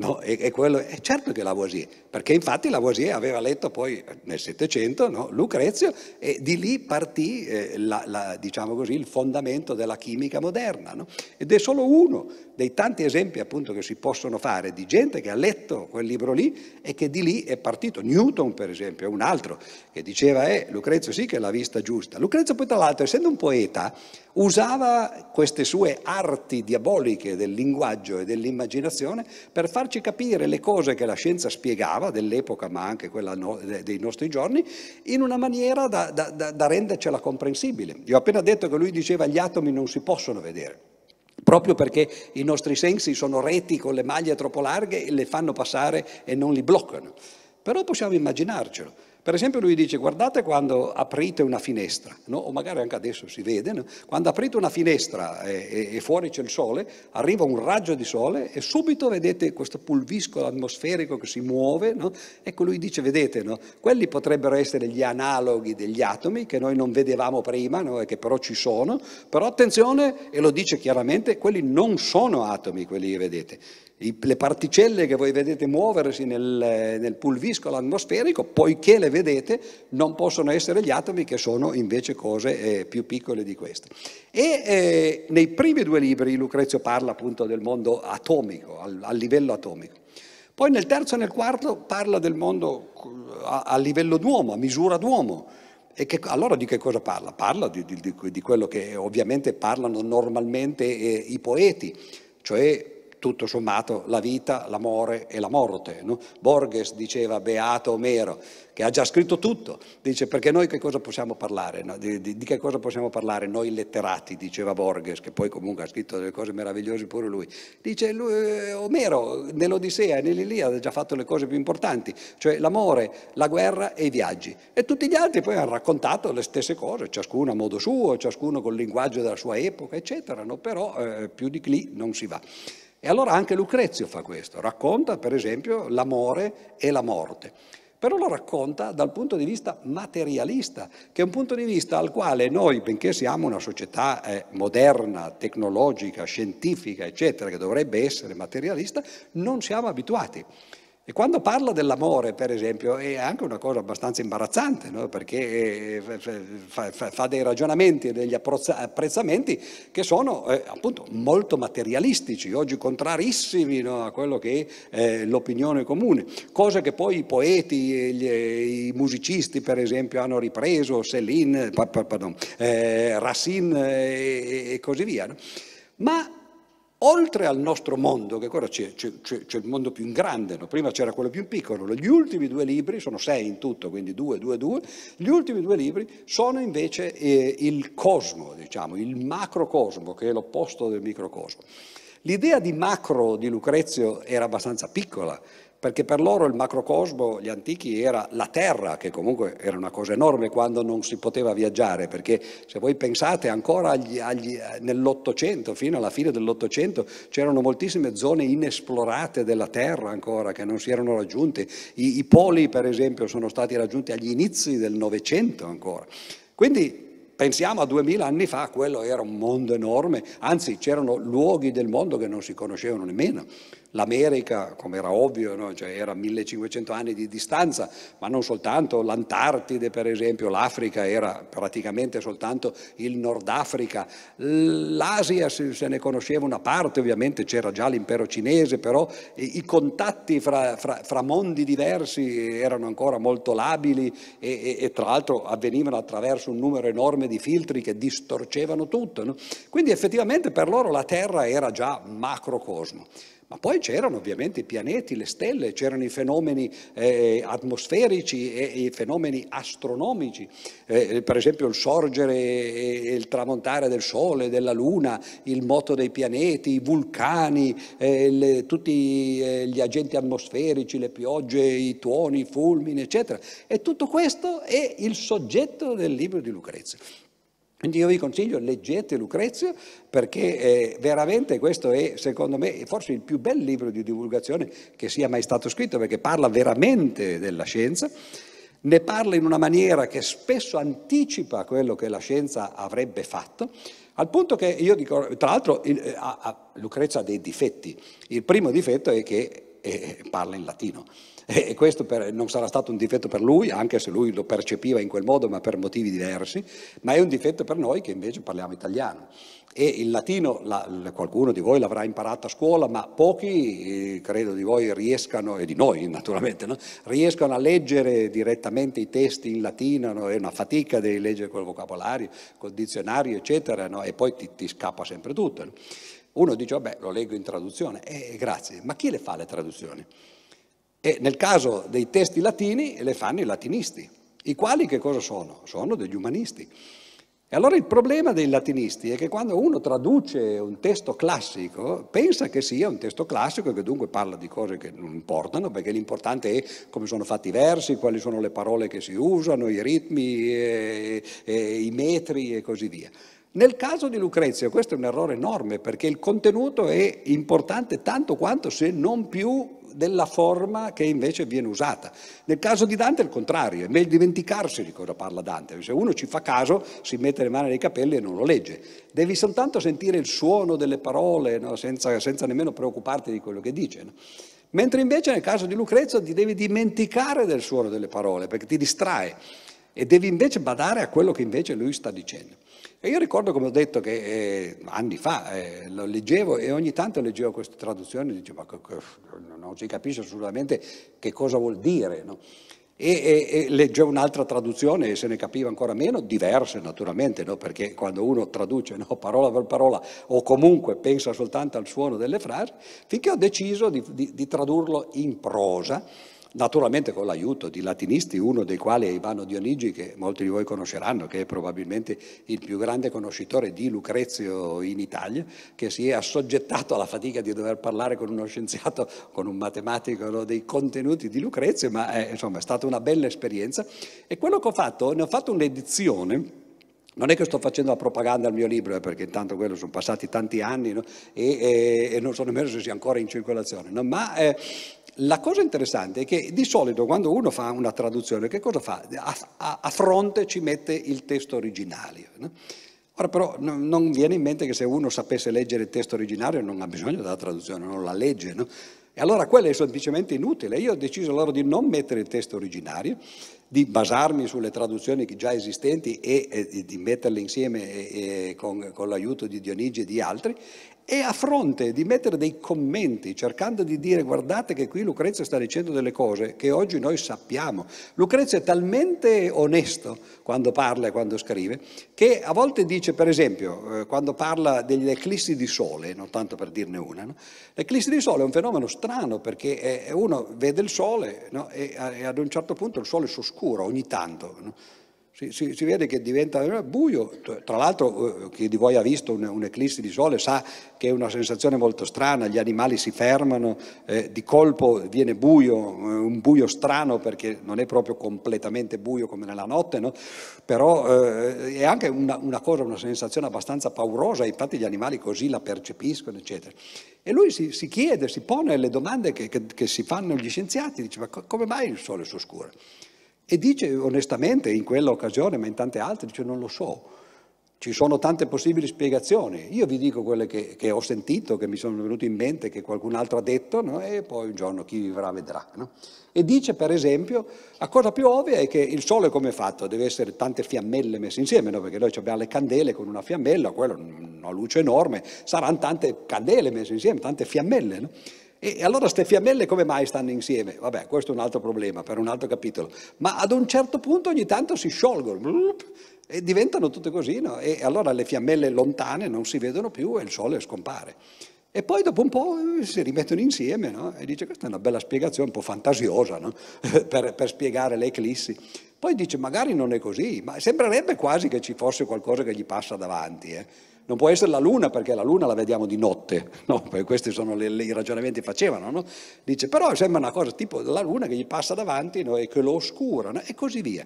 No, e, e quello, è certo che Lavoisier, perché infatti Lavoisier aveva letto poi eh, nel Settecento no, Lucrezio e di lì partì eh, la, la, diciamo così, il fondamento della chimica moderna. No? Ed è solo uno dei tanti esempi appunto che si possono fare di gente che ha letto quel libro lì e che di lì è partito. Newton per esempio è un altro che diceva eh, Lucrezio sì che è la vista giusta. Lucrezio poi tra l'altro essendo un poeta usava queste sue arti diaboliche del linguaggio e dell'immaginazione per farci capire le cose che la scienza spiegava dell'epoca, ma anche quella no, dei nostri giorni, in una maniera da, da, da rendercela comprensibile. Io ho appena detto che lui diceva gli atomi non si possono vedere proprio perché i nostri sensi sono reti con le maglie troppo larghe e le fanno passare e non li bloccano. Però possiamo immaginarcelo. Per esempio lui dice guardate quando aprite una finestra, no? o magari anche adesso si vede, no? quando aprite una finestra e, e fuori c'è il sole, arriva un raggio di sole e subito vedete questo pulviscolo atmosferico che si muove, no? ecco lui dice vedete, quelli potrebbero essere gli analoghi degli atomi che noi non vedevamo prima e che però ci sono, però attenzione, e lo dice chiaramente, quelli non sono atomi, quelli che vedete le particelle che voi vedete muoversi nel, nel pulviscolo atmosferico, poiché le vedete, non possono essere gli atomi che sono invece cose eh, più piccole di queste. E eh, nei primi due libri Lucrezio parla appunto del mondo atomico, al, al livello atomico. Poi nel terzo e nel quarto parla del mondo a, a livello d'uomo, a misura d'uomo. E che, allora di che cosa parla? Parla di, di, di quello che ovviamente parlano normalmente eh, i poeti, cioè tutto sommato la vita, l'amore e la morte. No? Borges diceva, beato Omero, che ha già scritto tutto, dice perché noi che cosa possiamo parlare, no? di, di, di, che cosa possiamo parlare noi letterati, diceva Borges, che poi comunque ha scritto delle cose meravigliose pure lui. Dice lui, eh, Omero nell'Odissea e nell'Iliade ha già fatto le cose più importanti, cioè l'amore, la guerra e i viaggi. E tutti gli altri poi hanno raccontato le stesse cose, ciascuno a modo suo, ciascuno col linguaggio della sua epoca, eccetera, no? però eh, più di lì non si va. E allora anche Lucrezio fa questo, racconta per esempio l'amore e la morte, però lo racconta dal punto di vista materialista, che è un punto di vista al quale noi, benché siamo una società eh, moderna, tecnologica, scientifica, eccetera, che dovrebbe essere materialista, non siamo abituati. E quando parla dell'amore, per esempio, è anche una cosa abbastanza imbarazzante, no? perché eh, fa, fa, fa, dei ragionamenti e degli apprezzamenti che sono eh, appunto molto materialistici, oggi contrarissimi no? a quello che è eh, l'opinione comune, cosa che poi i poeti, gli, eh, i musicisti per esempio hanno ripreso, Céline, pardon, eh, Racine e, e, così via. No? Ma oltre al nostro mondo, che ancora c'è, c'è, c'è il mondo più in grande, no? prima c'era quello più in piccolo, gli ultimi due libri, sono sei in tutto, quindi due, due, due, gli ultimi due libri sono invece eh, il cosmo, diciamo, il macrocosmo, che è l'opposto del microcosmo. L'idea di macro di Lucrezio era abbastanza piccola, perché per loro il macrocosmo, gli antichi, era la terra, che comunque era una cosa enorme quando non si poteva viaggiare, perché se voi pensate ancora agli, agli, nell'Ottocento, fino alla fine dell'Ottocento, c'erano moltissime zone inesplorate della terra ancora, che non si erano raggiunte. I, i poli, per esempio, sono stati raggiunti agli inizi del Novecento ancora. Quindi Pensiamo a duemila anni fa, quello era un mondo enorme, anzi c'erano luoghi del mondo che non si conoscevano nemmeno l'America, come era ovvio, no? cioè era 1500 anni di distanza, ma non soltanto l'Antartide, per esempio, l'Africa era praticamente soltanto il Nord Africa, l'Asia se ne conosceva una parte, ovviamente c'era già l'impero cinese, però i contatti fra, fra, fra mondi diversi erano ancora molto labili e, e, e, tra l'altro avvenivano attraverso un numero enorme di filtri che distorcevano tutto. No? Quindi effettivamente per loro la Terra era già macrocosmo. Ma poi c'erano ovviamente i pianeti, le stelle, c'erano i fenomeni eh, atmosferici e, i fenomeni astronomici, eh, per esempio il sorgere e il tramontare del Sole, della Luna, il moto dei pianeti, i vulcani, eh, le, tutti eh, gli agenti atmosferici, le piogge, i tuoni, i fulmini, eccetera. E tutto questo è il soggetto del libro di Lucrezia. Quindi io vi consiglio, leggete Lucrezio perché eh, veramente questo è, secondo me, forse il più bel libro di divulgazione che sia mai stato scritto, perché parla veramente della scienza, ne parla in una maniera che spesso anticipa quello che la scienza avrebbe fatto, al punto che io dico, tra l'altro, il, eh, a, a Lucrezio ha dei difetti. Il primo difetto è che eh, parla in latino e questo per, non sarà stato un difetto per lui, anche se lui lo percepiva in quel modo, ma per motivi diversi, ma è un difetto per noi che invece parliamo italiano. E il latino, la, qualcuno di voi l'avrà imparato a scuola, ma pochi, eh, credo di voi, riescano, e di noi naturalmente, no? riescono a leggere direttamente i testi in latino, no? è una fatica, devi leggere quel vocabolario, col dizionario, eccetera, no? e poi ti, ti, scappa sempre tutto. Uno dice, vabbè, lo leggo in traduzione, eh, grazie, ma chi le fa le traduzioni? E nel caso dei testi latini le fanno i latinisti, i quali che cosa sono? Sono degli umanisti. E allora il problema dei latinisti è che quando uno traduce un testo classico, pensa che sia un testo classico e che dunque parla di cose che non importano, perché l'importante è come sono fatti i versi, quali sono le parole che si usano, i ritmi, e, eh, e, eh, i metri e così via. Nel caso di Lucrezia questo è un errore enorme perché il contenuto è importante tanto quanto se non più della forma che invece viene usata. Nel caso di Dante è il contrario, è meglio dimenticarsi di cosa parla Dante, se uno ci fa caso si mette le mani nei capelli e non lo legge. Devi soltanto sentire il suono delle parole no? senza, senza, nemmeno preoccuparti di quello che dice. No? Mentre invece nel caso di Lucrezia ti devi dimenticare del suono delle parole perché ti distrae e devi invece badare a quello che invece lui sta dicendo. E io ricordo, come ho detto, che eh, anni fa eh, lo leggevo e ogni tanto leggevo queste traduzioni e dicevo, ma non si capisce assolutamente che cosa vuol dire. No? E, e, e, leggevo un'altra traduzione e se ne capiva ancora meno, diverse naturalmente, no? perché quando uno traduce no? parola per parola o comunque pensa soltanto al suono delle frasi, finché ho deciso di, di, di tradurlo in prosa naturalmente con l'aiuto di latinisti, uno dei quali è Ivano Dionigi, che molti di voi conosceranno, che è probabilmente il più grande conoscitore di Lucrezio in Italia, che si è assoggettato alla fatica di dover parlare con uno scienziato, con un matematico no, dei contenuti di Lucrezio, ma è, insomma, è stata una bella esperienza. E quello che ho fatto, ne ho fatto un'edizione non è che sto facendo la propaganda al mio libro, eh, perché intanto quello sono passati tanti anni no? e, e, e, non so nemmeno se sia ancora in circolazione, no? ma eh, la cosa interessante è che di solito quando uno fa una traduzione, che cosa fa? A, a, a fronte ci mette il testo originario. No? Ora però non viene in mente che se uno sapesse leggere il testo originario non ha bisogno della traduzione, non la legge. E allora quello è semplicemente inutile. Io ho deciso allora di non mettere il testo originario di basarmi sulle traduzioni già esistenti e, e eh, di metterle insieme e, eh, e eh, con, con l'aiuto di Dionigi e di altri e a fronte di mettere dei commenti cercando di dire guardate che qui Lucrezia sta dicendo delle cose che oggi noi sappiamo. Lucrezia è talmente onesto quando parla e quando scrive che a volte dice per esempio eh, quando parla degli eclissi di sole, non tanto per dirne una, no? l'eclissi di sole è un fenomeno strano perché uno vede il sole no? Eh, e, ad un certo punto il sole si oscura ogni tanto. No? Si, si, si, vede che diventa buio, tra l'altro eh, chi di voi ha visto un'eclissi un di sole sa che è una sensazione molto strana, gli animali si fermano, eh, di colpo viene buio, eh, un buio strano perché non è proprio completamente buio come nella notte, no? però eh, è anche una, una, cosa, una sensazione abbastanza paurosa, infatti gli animali così la percepiscono, eccetera. E lui si, si chiede, si pone le domande che, che, che si fanno gli scienziati, dice ma come mai il sole si oscura? E dice onestamente in quell'occasione, ma in tante altre, dice non lo so, ci sono tante possibili spiegazioni. Io vi dico quelle che, che ho sentito, che mi sono venute in mente, che qualcun altro ha detto, no? e poi un giorno chi vivrà vedrà. No? E dice, per esempio, la cosa più ovvia è che il sole come è fatto? Deve essere tante fiammelle messe insieme, no? perché noi abbiamo le candele con una fiammella, quella una luce enorme, saranno tante candele messe insieme, tante fiammelle. E allora queste fiammelle come mai stanno insieme? Vabbè, questo è un altro problema, per un altro capitolo. Ma ad un certo punto ogni tanto si sciolgono e diventano tutte così, no? E allora le fiammelle lontane non si vedono più e il sole scompare. E poi dopo un po' si rimettono insieme, no? E dice, questa è una bella spiegazione, un po' fantasiosa, no? per, per spiegare le eclissi. Poi dice, magari non è così, ma sembrerebbe quasi che ci fosse qualcosa che gli passa davanti, eh? Non può essere la luna perché la luna la vediamo di notte, no? questi sono le, le, i ragionamenti che facevano. No? Dice però sembra una cosa tipo la luna che gli passa davanti no? e che lo oscura e così via.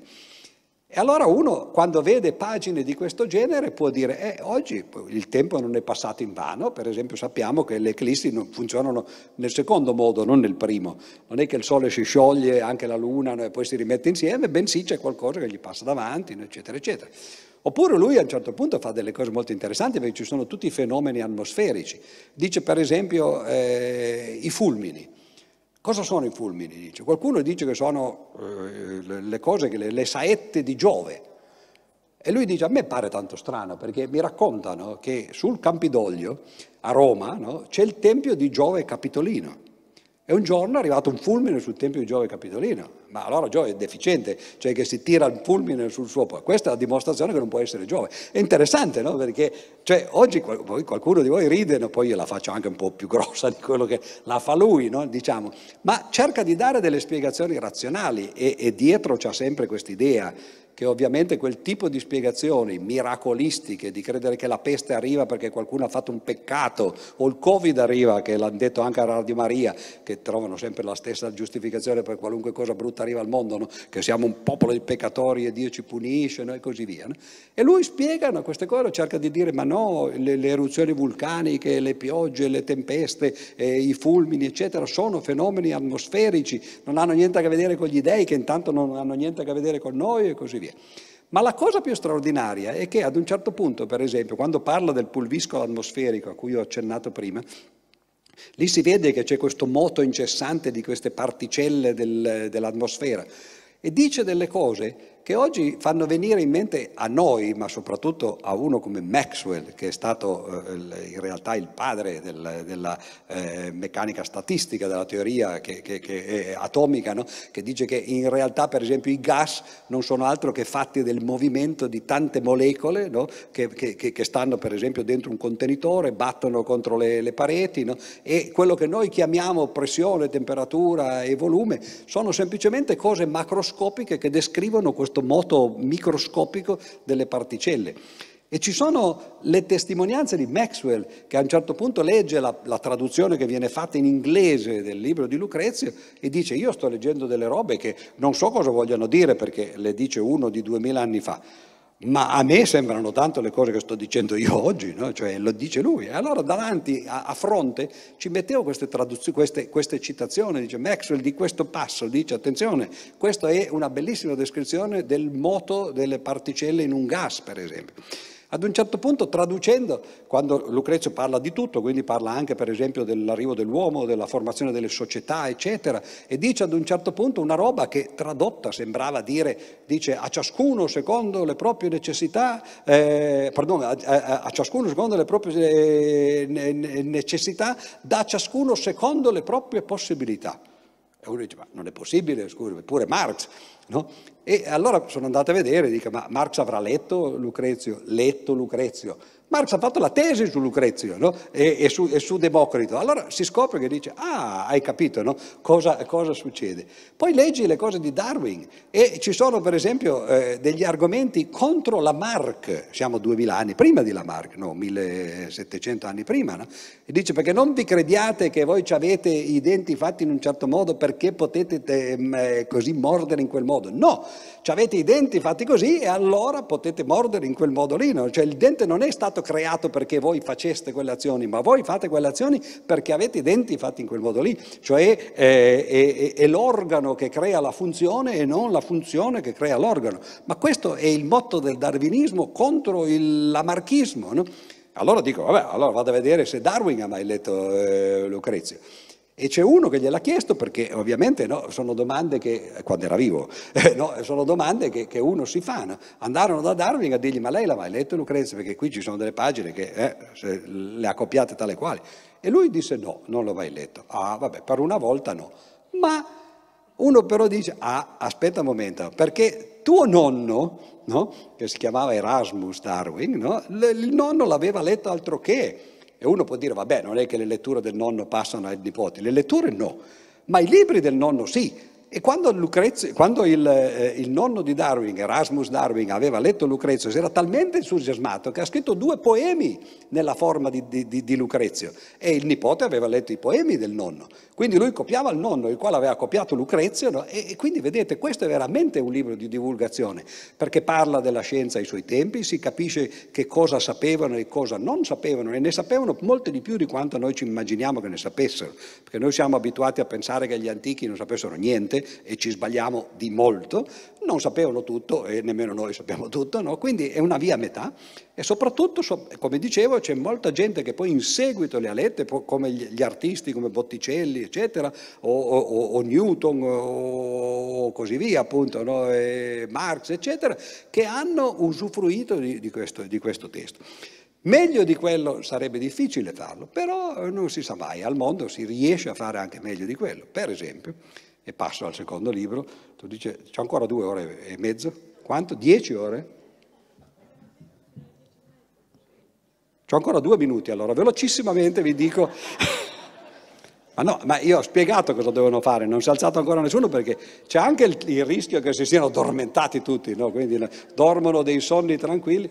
E allora uno quando vede pagine di questo genere può dire eh, oggi il tempo non è passato in vano, per esempio sappiamo che le eclissi funzionano nel secondo modo, non nel primo, non è che il sole si scioglie, anche la luna e poi si rimette insieme, bensì c'è qualcosa che gli passa davanti, eccetera, eccetera. Oppure lui a un certo punto fa delle cose molto interessanti perché ci sono tutti i fenomeni atmosferici. Dice per esempio eh, i fulmini. Cosa sono i fulmini? Dice. Qualcuno dice che sono eh, le cose, le, le saette di Giove. E lui dice, a me pare tanto strano perché mi raccontano che sul Campidoglio a Roma no, c'è il Tempio di Giove Capitolino. E un giorno è arrivato un fulmine sul tempio di Giove Capitolino, ma allora Giove è deficiente, cioè che si tira il fulmine sul suo popolo. Questa è la dimostrazione che non può essere Giove. È interessante, no? Perché cioè, oggi qualcuno di voi ride, no? poi io la faccio anche un po' più grossa di quello che la fa lui, no? diciamo. ma cerca di dare delle spiegazioni razionali e, e dietro c'è sempre quest'idea che ovviamente quel tipo di spiegazioni miracolistiche, di credere che la peste arriva perché qualcuno ha fatto un peccato, o il Covid arriva, che l'hanno detto anche a Radio Maria, che trovano sempre la stessa giustificazione per qualunque cosa brutta arriva al mondo, no? che siamo un popolo di peccatori e Dio ci punisce no? e così via. No? E lui spiega queste cose, cerca di dire ma no, le, le eruzioni vulcaniche, le piogge, le tempeste, eh, i fulmini, eccetera, sono fenomeni atmosferici, non hanno niente a che vedere con gli dei, che intanto non hanno niente a che vedere con noi e così via via. Ma la cosa più straordinaria è che ad un certo punto, per esempio, quando parla del pulviscolo atmosferico a cui ho accennato prima, lì si vede che c'è questo moto incessante di queste particelle del, dell'atmosfera e dice delle cose che oggi fanno venire in mente a noi, ma soprattutto a uno come Maxwell, che è stato eh, in realtà il padre del, della eh, meccanica statistica, della teoria che, che, che atomica, no? che dice che in realtà per esempio i gas non sono altro che fatti del movimento di tante molecole no? che, che, stanno per esempio dentro un contenitore, battono contro le, le pareti no? e quello che noi chiamiamo pressione, temperatura e volume sono semplicemente cose macroscopiche che descrivono questo questo moto microscopico delle particelle. E ci sono le testimonianze di Maxwell, che a un certo punto legge la, la, traduzione che viene fatta in inglese del libro di Lucrezio e dice io sto leggendo delle robe che non so cosa vogliono dire perché le dice uno di duemila anni fa. Ma a me sembrano tanto le cose che sto dicendo io oggi, no? cioè lo dice lui. E allora davanti, a, a fronte, ci mettevo queste, queste, queste, citazioni, dice Maxwell di questo passo, dice attenzione, questa è una bellissima descrizione del moto delle particelle in un gas, per esempio. Ad un certo punto, traducendo, quando Lucrezio parla di tutto, quindi parla anche per esempio dell'arrivo dell'uomo, della formazione delle società, eccetera, e dice ad un certo punto una roba che tradotta sembrava dire, dice a ciascuno secondo le proprie necessità, eh, pardon, a, a, a, ciascuno secondo le proprie eh, necessità, da ciascuno secondo le proprie possibilità. E uno dice, ma non è possibile, scusa, pure Marx No? E allora sono andato a vedere, dico, ma Marx avrà letto Lucrezio? Letto Lucrezio. Marx ha fatto la tesi su Lucrezio no? e, e, su, e, su, Democrito. Allora si scopre che dice, ah, hai capito no? cosa, cosa, succede. Poi leggi le cose di Darwin e ci sono per esempio eh, degli argomenti contro Lamarck, siamo 2000 anni prima di Lamarck, no? 1700 anni prima, no? e dice perché non vi crediate che voi avete i denti fatti in un certo modo perché potete ehm, eh, così mordere in quel modo modo. No, avete i denti fatti così e allora potete mordere in quel modo lì. No? Cioè il dente non è stato creato perché voi faceste quelle azioni, ma voi fate quelle azioni perché avete i denti fatti in quel modo lì. Cioè è, è, è l'organo che crea la funzione e non la funzione che crea l'organo. Ma questo è il motto del darwinismo contro il lamarchismo. No? Allora dico, vabbè, allora vado a vedere se Darwin ha mai letto eh, Lucrezio. E c'è uno che gliel'ha chiesto perché ovviamente no, sono domande che, quando era vivo, eh, no, sono domande che, che, uno si fa. No? Andarono da Darwin a dirgli ma lei l'ha mai letto Lucrezia? Perché qui ci sono delle pagine che eh, le ha copiate tale quale. E lui disse no, non l'ho mai letto. Ah vabbè, per una volta no. Ma uno però dice ah aspetta un momento, perché tuo nonno, che si chiamava Erasmus Darwin, il nonno l'aveva letto altro che e uno può dire, vabbè, non è che le letture del nonno passano ai nipoti, le letture no, ma i libri del nonno sì, e quando, Lucrezio, quando il, eh, il, nonno di Darwin, Erasmus Darwin, aveva letto Lucrezio, si era talmente entusiasmato che ha scritto due poemi nella forma di, di, di, Lucrezio e il nipote aveva letto i poemi del nonno. Quindi lui copiava il nonno, il quale aveva copiato Lucrezio no? e, e, quindi vedete, questo è veramente un libro di divulgazione perché parla della scienza ai suoi tempi, si capisce che cosa sapevano e cosa non sapevano e ne sapevano molto di più di quanto noi ci immaginiamo che ne sapessero, perché noi siamo abituati a pensare che gli antichi non sapessero niente e ci sbagliamo di molto, non sapevano tutto e nemmeno noi sappiamo tutto, no? quindi è una via a metà e soprattutto, come dicevo, c'è molta gente che poi in seguito le ha lette, come gli artisti come Botticelli, eccetera, o, o, o Newton o così via, appunto, no? Marx, eccetera, che hanno usufruito di, di, questo, di questo testo. Meglio di quello sarebbe difficile farlo, però non si sa mai, al mondo si riesce a fare anche meglio di quello. Per esempio, e passo al secondo libro, tu dici, c'è ancora due ore e mezzo? Quanto? Dieci ore? C'ho ancora due minuti, allora velocissimamente vi dico... ma no, ma io ho spiegato cosa devono fare, non si è alzato ancora nessuno perché c'è anche il, il rischio che si siano addormentati tutti, no? quindi dormono dei sonni tranquilli.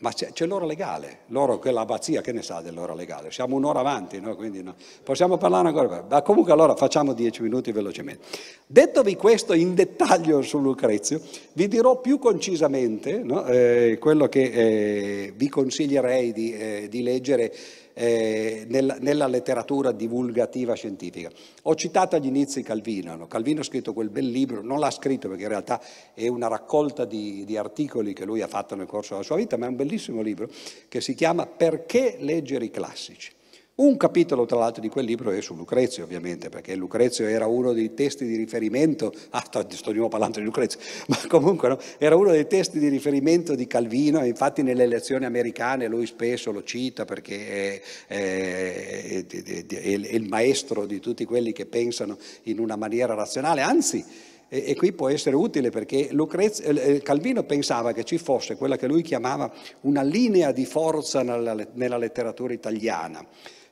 ma c'è, c'è, l'ora legale, loro che l'abbazia che ne sa dell'ora legale, siamo un'ora avanti, no? quindi no. possiamo parlare ancora, ma comunque allora facciamo dieci minuti velocemente. Dettovi questo in dettaglio su Lucrezio, vi dirò più concisamente no? eh, quello che eh, vi consiglierei di, eh, di leggere eh, nella, nella, letteratura divulgativa scientifica. Ho citato agli inizi Calvino, no? Calvino ha scritto quel bel libro, non l'ha scritto perché in realtà è una raccolta di, di articoli che lui ha fatto nel corso della sua vita, ma è un bellissimo libro che si chiama Perché leggere i classici? Un capitolo, tra l'altro, di quel libro è su Lucrezio, ovviamente, perché Lucrezio era uno dei testi di riferimento, ah, sto, sto di nuovo parlando di Lucrezio, ma comunque no? era uno dei testi di riferimento di Calvino, infatti nelle elezioni americane lui spesso lo cita perché è, è, è, è il maestro di tutti quelli che pensano in una maniera razionale, anzi... E, e, qui può essere utile perché Lucrezio, eh, eh, Calvino pensava che ci fosse quella che lui chiamava una linea di forza nella, nella letteratura italiana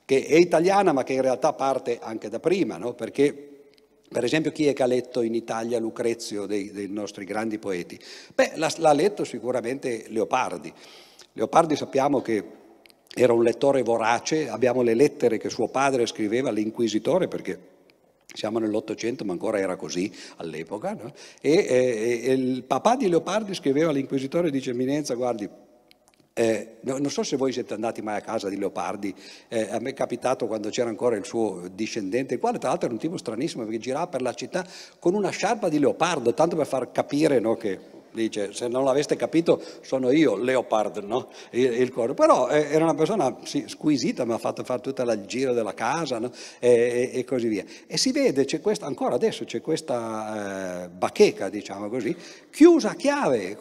che è italiana ma che in realtà parte anche da prima, no? perché per esempio chi è che ha letto in Italia Lucrezio dei, dei nostri grandi poeti? Beh, l'ha letto sicuramente Leopardi. Leopardi sappiamo che era un lettore vorace, abbiamo le lettere che suo padre scriveva all'inquisitore perché siamo nell'Ottocento, ma ancora era così all'epoca, no? e, eh, e, e, il papà di Leopardi scriveva all'inquisitore e dice, Eminenza, guardi, eh, non so se voi siete andati mai a casa di Leopardi, eh, a me è capitato quando c'era ancora il suo discendente, il quale tra l'altro era un tipo stranissimo perché girava per la città con una sciarpa di leopardo, tanto per far capire no, che dice, se non l'aveste capito sono io, Leopard, no? il, il corvo. Però eh, era una persona sì, squisita, mi ha fatto fare tutto il giro della casa no? e, e, e, così via. E si vede, questa, ancora adesso c'è questa eh, bacheca, diciamo così, chiusa a chiave,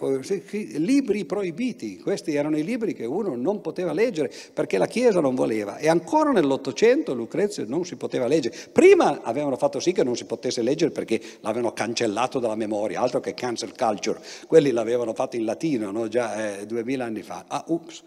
libri proibiti, questi erano i libri che uno non poteva leggere perché la Chiesa non voleva. E ancora nell'Ottocento Lucrezio non si poteva leggere. Prima avevano fatto sì che non si potesse leggere perché l'avevano cancellato dalla memoria, altro che cancel culture. Quelli l'avevano fatto in latino no? già eh, anni fa. Ah, ups,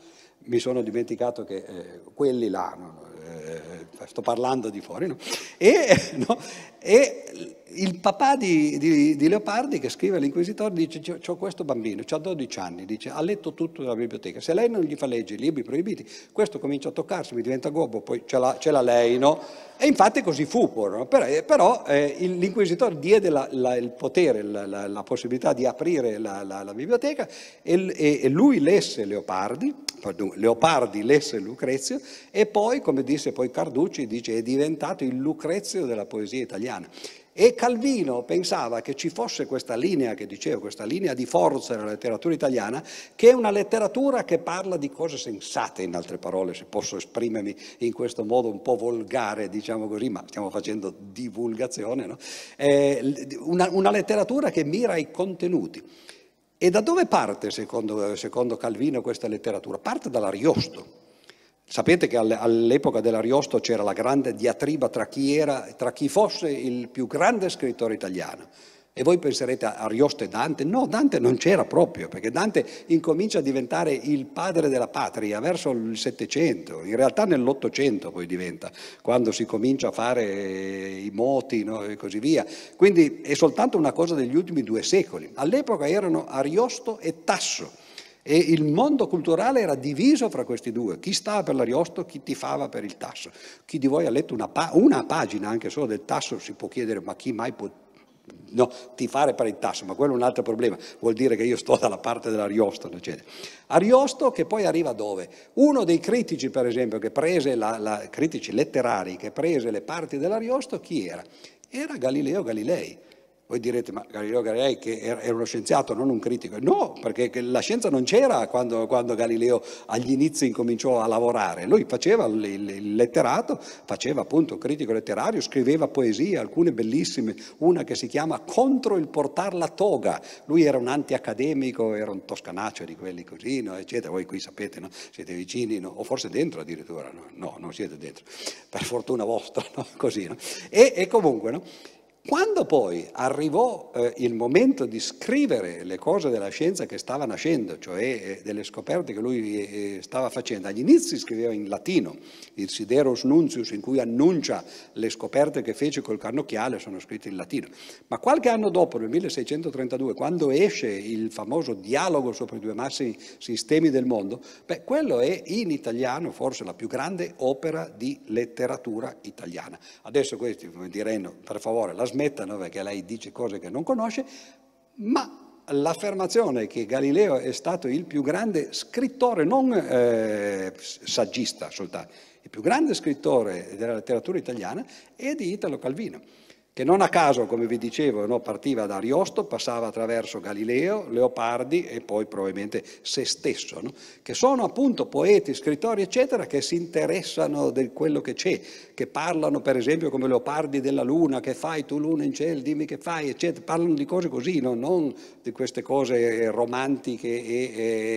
mi sono dimenticato che eh, quelli là, no? eh, sto parlando di fuori, no? e, e il papà di, di, di, Leopardi che scrive all'inquisitore dice ho questo bambino, ha 12 anni, dice, ha letto tutto della biblioteca, se lei non gli fa leggere i libri proibiti, questo comincia a toccarsi, mi diventa gobbo, poi ce l'ha, ce l'ha lei, no? E infatti così fu, però, però eh, eh l'inquisitore diede la, la, il potere, la, la, possibilità di aprire la, biblioteca e, e, e lui lesse Leopardi, pardon, Leopardi lesse Lucrezio e poi, come disse poi Carducci, dice, è diventato il Lucrezio della poesia italiana. E Calvino pensava che ci fosse questa linea che dicevo, questa linea di forza nella letteratura italiana, che è una letteratura che parla di cose sensate, in altre parole, se posso esprimermi in questo modo un po' volgare, diciamo così, ma stiamo facendo divulgazione, no? Eh, una, una letteratura che mira ai contenuti. E da dove parte, secondo, secondo Calvino, questa letteratura? Parte dall'Ariosto Sapete che all'epoca dell'Ariosto c'era la grande diatriba tra chi, era, tra chi fosse il più grande scrittore italiano. E voi penserete a Ariosto e Dante? No, Dante non c'era proprio, perché Dante incomincia a diventare il padre della patria verso il Settecento, in realtà nell'Ottocento poi diventa, quando si comincia a fare i moti no? e così via. Quindi è soltanto una cosa degli ultimi due secoli. All'epoca erano Ariosto e Tasso e il mondo culturale era diviso fra questi due, chi stava per l'Ariosto, chi tifava per il Tasso. Chi di voi ha letto una, pa- una pagina anche solo del Tasso si può chiedere ma chi mai può no, tifare per il Tasso, ma quello è un altro problema, vuol dire che io sto dalla parte dell'Ariosto. Eccetera. Ariosto che poi arriva dove? Uno dei critici, per esempio, che prese la, la, critici letterari che prese le parti dell'Ariosto, chi era? Era Galileo Galilei voi direte, ma Galileo Galilei che era uno scienziato, non un critico. No, perché la scienza non c'era quando, quando Galileo agli inizi incominciò a lavorare. Lui faceva il, letterato, faceva appunto critico letterario, scriveva poesie, alcune bellissime, una che si chiama Contro il portar la toga. Lui era un antiaccademico, era un toscanaccio di quelli così, no, eccetera. Voi qui sapete, no? siete vicini, no? o forse dentro addirittura. No? no, non siete dentro. Per fortuna vostra, no? così. E, e comunque, no? Quando poi arrivò eh, il momento di scrivere le cose della scienza che stava nascendo, cioè eh, delle scoperte che lui eh, eh, stava facendo, agli inizi scriveva in latino, il Siderus Nuncius in cui annuncia le scoperte che fece col cannocchiale sono scritte in latino, ma qualche anno dopo, nel 1632, quando esce il famoso dialogo sopra i due massimi sistemi del mondo, beh, quello è in italiano forse la più grande opera di letteratura italiana. Adesso questi mi diranno, per favore, la smettiamo trasmettano perché lei dice cose che non conosce, ma l'affermazione che Galileo è stato il più grande scrittore, non eh, saggista soltanto, il più grande scrittore della letteratura italiana è di Italo Calvino che non a caso, come vi dicevo, no, partiva da Ariosto, passava attraverso Galileo, Leopardi e poi probabilmente se stesso, no? che sono appunto poeti, scrittori, eccetera, che si interessano di quello che c'è, che parlano per esempio come Leopardi della luna, che fai tu luna in cielo, dimmi che fai, eccetera, parlano di cose così, no? non di queste cose eh, romantiche e,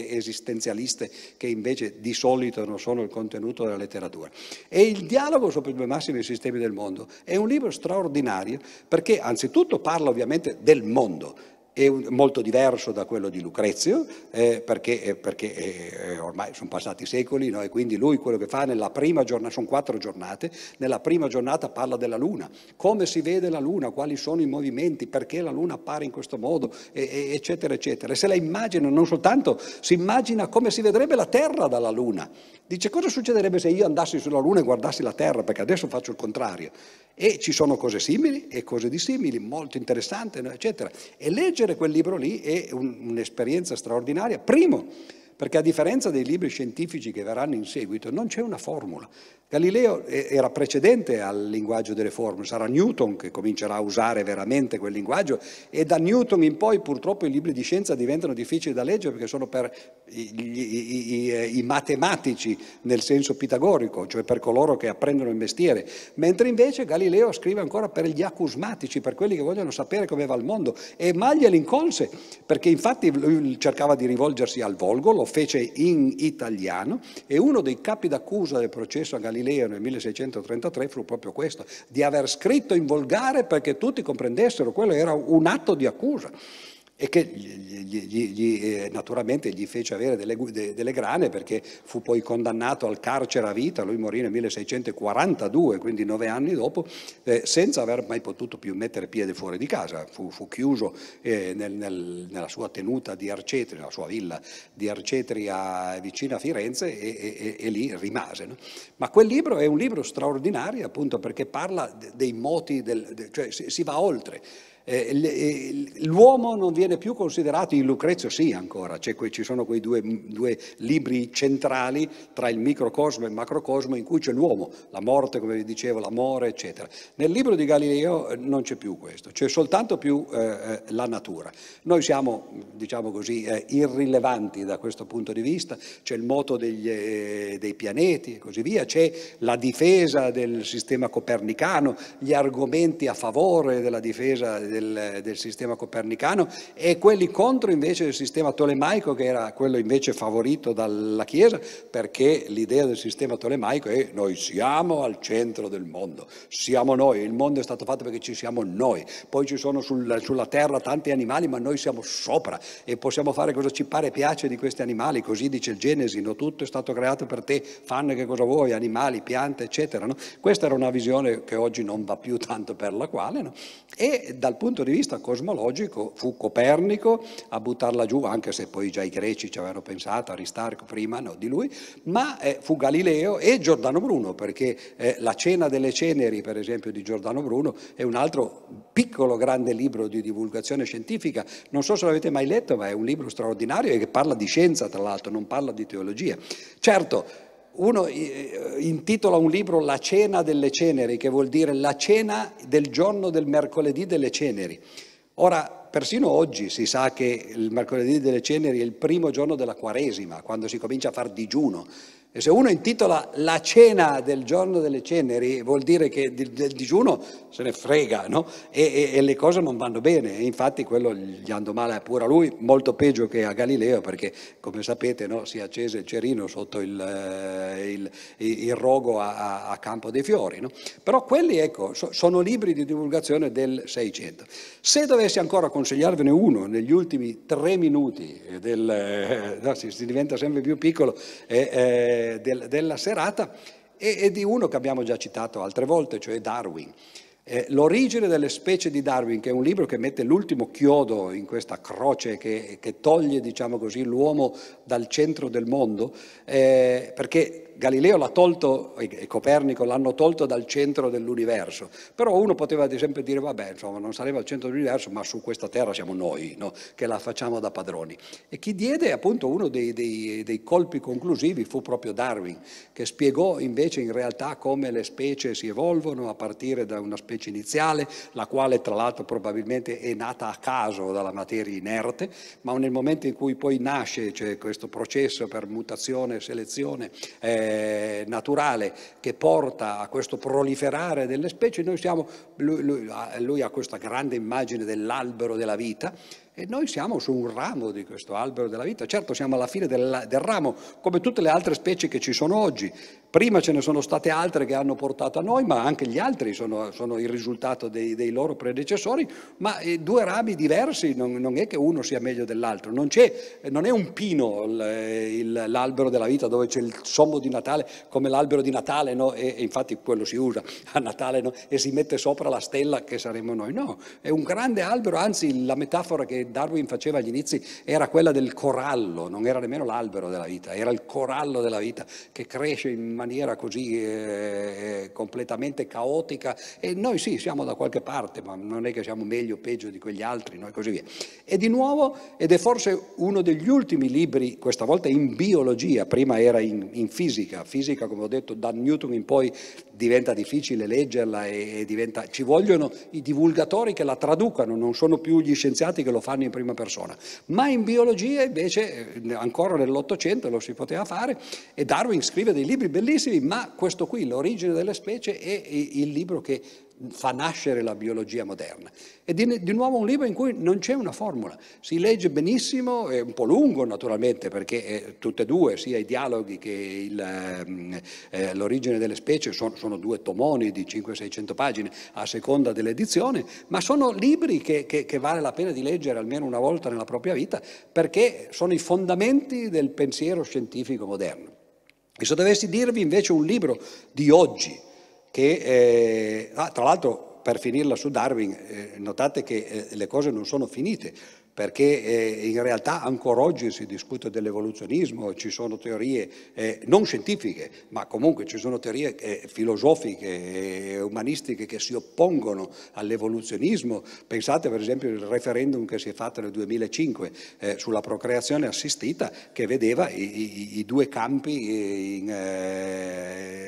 e, esistenzialiste che invece di solito non sono il contenuto della letteratura. E il dialogo sopra i due massimi sistemi del mondo è un libro straordinario perché anzitutto parla ovviamente del mondo, è molto diverso da quello di Lucrezio, eh, perché, eh, perché eh, eh ormai sono passati secoli no? e quindi lui quello che fa nella prima giornata, sono quattro giornate, nella prima giornata parla della Luna, come si vede la Luna, quali sono i movimenti, perché la Luna appare in questo modo, e, eccetera, eccetera. E se la immagina, non soltanto, si immagina come si vedrebbe la Terra dalla Luna. Dice cosa succederebbe se io andassi sulla Luna e guardassi la Terra, perché adesso faccio il contrario. E ci sono cose simili e cose dissimili, molto interessanti, eccetera. E leggere leggere quel libro lì è un'esperienza straordinaria. Primo, perché a differenza dei libri scientifici che verranno in seguito, non c'è una formula. Galileo era precedente al linguaggio delle formule, sarà Newton che comincerà a usare veramente quel linguaggio e da Newton in poi purtroppo i libri di scienza diventano difficili da leggere perché sono per i, i, i, i matematici nel senso pitagorico, cioè per coloro che apprendono il mestiere, mentre invece Galileo scrive ancora per gli acusmatici, per quelli che vogliono sapere come va il mondo e maglia l'incolse perché infatti lui cercava di rivolgersi al volgo, lo fece in italiano e uno dei capi d'accusa del processo a Galileo Galileo nel 1633 fu proprio questo, di aver scritto in volgare perché tutti comprendessero, quello era un atto di accusa e che gli, gli, gli, eh, naturalmente gli fece avere delle, de, delle, grane perché fu poi condannato al carcere a vita, lui morì nel 1642, quindi nove anni dopo, eh, senza aver mai potuto più mettere piede fuori di casa, fu, fu chiuso eh, nel, nel, nella sua tenuta di Arcetri, nella sua villa di Arcetri a, vicino a Firenze e, e, e lì rimase. No? Ma quel libro è un libro straordinario appunto perché parla dei moti, del, de, cioè si, si va oltre. Eh, eh, l'uomo non viene più considerato, in Lucrezio sì ancora, que- ci sono quei due, due, libri centrali tra il microcosmo e il macrocosmo in cui c'è l'uomo, la morte, come vi dicevo, l'amore, eccetera. Nel libro di Galileo eh, non c'è più questo, c'è soltanto più eh, eh, la natura. Noi siamo, diciamo così, eh, irrilevanti da questo punto di vista, c'è il moto degli, dei pianeti e così via, c'è la difesa del sistema copernicano, gli argomenti a favore della difesa del del, del, sistema copernicano e quelli contro invece del sistema tolemaico che era quello invece favorito dalla Chiesa perché l'idea del sistema tolemaico è noi siamo al centro del mondo, siamo noi, il mondo è stato fatto perché ci siamo noi, poi ci sono sul, sulla terra tanti animali ma noi siamo sopra e possiamo fare cosa ci pare e piace di questi animali, così dice il Genesi, no? tutto è stato creato per te, fanne che cosa vuoi, animali, piante eccetera. No? Questa era una visione che oggi non va più tanto per la quale no? e dal punto punto di vista cosmologico fu Copernico a buttarla giù, anche se poi già i greci ci avevano pensato, Aristarco prima no, di lui, ma eh, fu Galileo e Giordano Bruno, perché eh, la cena delle ceneri, per esempio, di Giordano Bruno è un altro piccolo grande libro di divulgazione scientifica. Non so se l'avete mai letto, ma è un libro straordinario e che parla di scienza, tra l'altro, non parla di teologia. Certo, uno eh, intitola un libro La cena delle ceneri, che vuol dire la cena del giorno del mercoledì delle ceneri. Ora, persino oggi si sa che il mercoledì delle ceneri è il primo giorno della Quaresima, quando si comincia a far digiuno. E se uno intitola la cena del giorno delle ceneri, vuol dire che del digiuno se ne frega, no? E, e, e le cose non vanno bene. E infatti quello gli andò male pure a lui, molto peggio che a Galileo, perché come sapete no, si accese il cerino sotto il, eh, il, il rogo a, a, Campo dei Fiori. No? Però quelli, ecco, so, sono libri di divulgazione del 600. Se dovessi ancora consigliarvene uno negli ultimi tre minuti, del, eh, no, si, si, diventa sempre più piccolo, eh, del, della serata e, e, di uno che abbiamo già citato altre volte, cioè Darwin. Eh, L'origine delle specie di Darwin, che è un libro che mette l'ultimo chiodo in questa croce che, che toglie diciamo così, l'uomo dal centro del mondo, eh, perché Galileo l'ha tolto, e Copernico l'hanno tolto dal centro dell'universo, però uno poteva ad esempio dire vabbè, insomma, non sarebbe al centro dell'universo, ma su questa terra siamo noi, no? che la facciamo da padroni. E chi diede appunto uno dei, dei, dei colpi conclusivi fu proprio Darwin, che spiegò invece in realtà come le specie si evolvono a partire da una specie iniziale, la quale tra l'altro probabilmente è nata a caso dalla materia inerte, ma nel momento in cui poi nasce cioè, questo processo per mutazione e selezione, eh, naturale che porta a questo proliferare delle specie, noi siamo, lui, lui, lui ha questa grande immagine dell'albero della vita e noi siamo su un ramo di questo albero della vita, certo siamo alla fine del, del ramo, come tutte le altre specie che ci sono oggi, Prima ce ne sono state altre che hanno portato a noi, ma anche gli altri sono, sono il risultato dei, dei, loro predecessori, ma eh, due rami diversi non, non, è che uno sia meglio dell'altro, non, non è un pino eh, l'albero della vita dove c'è il sommo di Natale come l'albero di Natale, no? e, e, infatti quello si usa a Natale no? e si mette sopra la stella che saremo noi, no, è un grande albero, anzi la metafora che Darwin faceva agli inizi era quella del corallo, non era nemmeno l'albero della vita, era il corallo della vita che cresce in maniera così eh, completamente caotica e noi sì siamo da qualche parte ma non è che siamo meglio o peggio di quegli altri no? e così via. E di nuovo ed è forse uno degli ultimi libri, questa volta in biologia, prima era in, in fisica, fisica come ho detto da Newton in poi diventa difficile leggerla e, e diventa, ci vogliono i divulgatori che la traducano, non sono più gli scienziati che lo fanno in prima persona, ma in biologia invece eh, ancora nell'Ottocento lo si poteva fare e Darwin scrive dei libri bellissimi bellissimi, ma questo qui, l'origine delle specie, è il libro che fa nascere la biologia moderna. È di, di, nuovo un libro in cui non c'è una formula, si legge benissimo, è un po' lungo naturalmente perché eh, tutte e due, sia i dialoghi che il, ehm, eh, l'origine delle specie, sono, sono due tomoni di 500-600 pagine a seconda dell'edizione, ma sono libri che, che, che vale la pena di leggere almeno una volta nella propria vita perché sono i fondamenti del pensiero scientifico moderno. E se dovessi dirvi invece un libro di oggi, che eh, ah, tra l'altro per finirla su Darwin, eh, notate che eh, le cose non sono finite perché eh, in realtà ancora oggi si discute dell'evoluzionismo, ci sono teorie eh, non scientifiche, ma comunque ci sono teorie eh, filosofiche e umanistiche che si oppongono all'evoluzionismo. Pensate per esempio al referendum che si è fatto nel 2005 sulla procreazione assistita che vedeva i, i, i due campi in,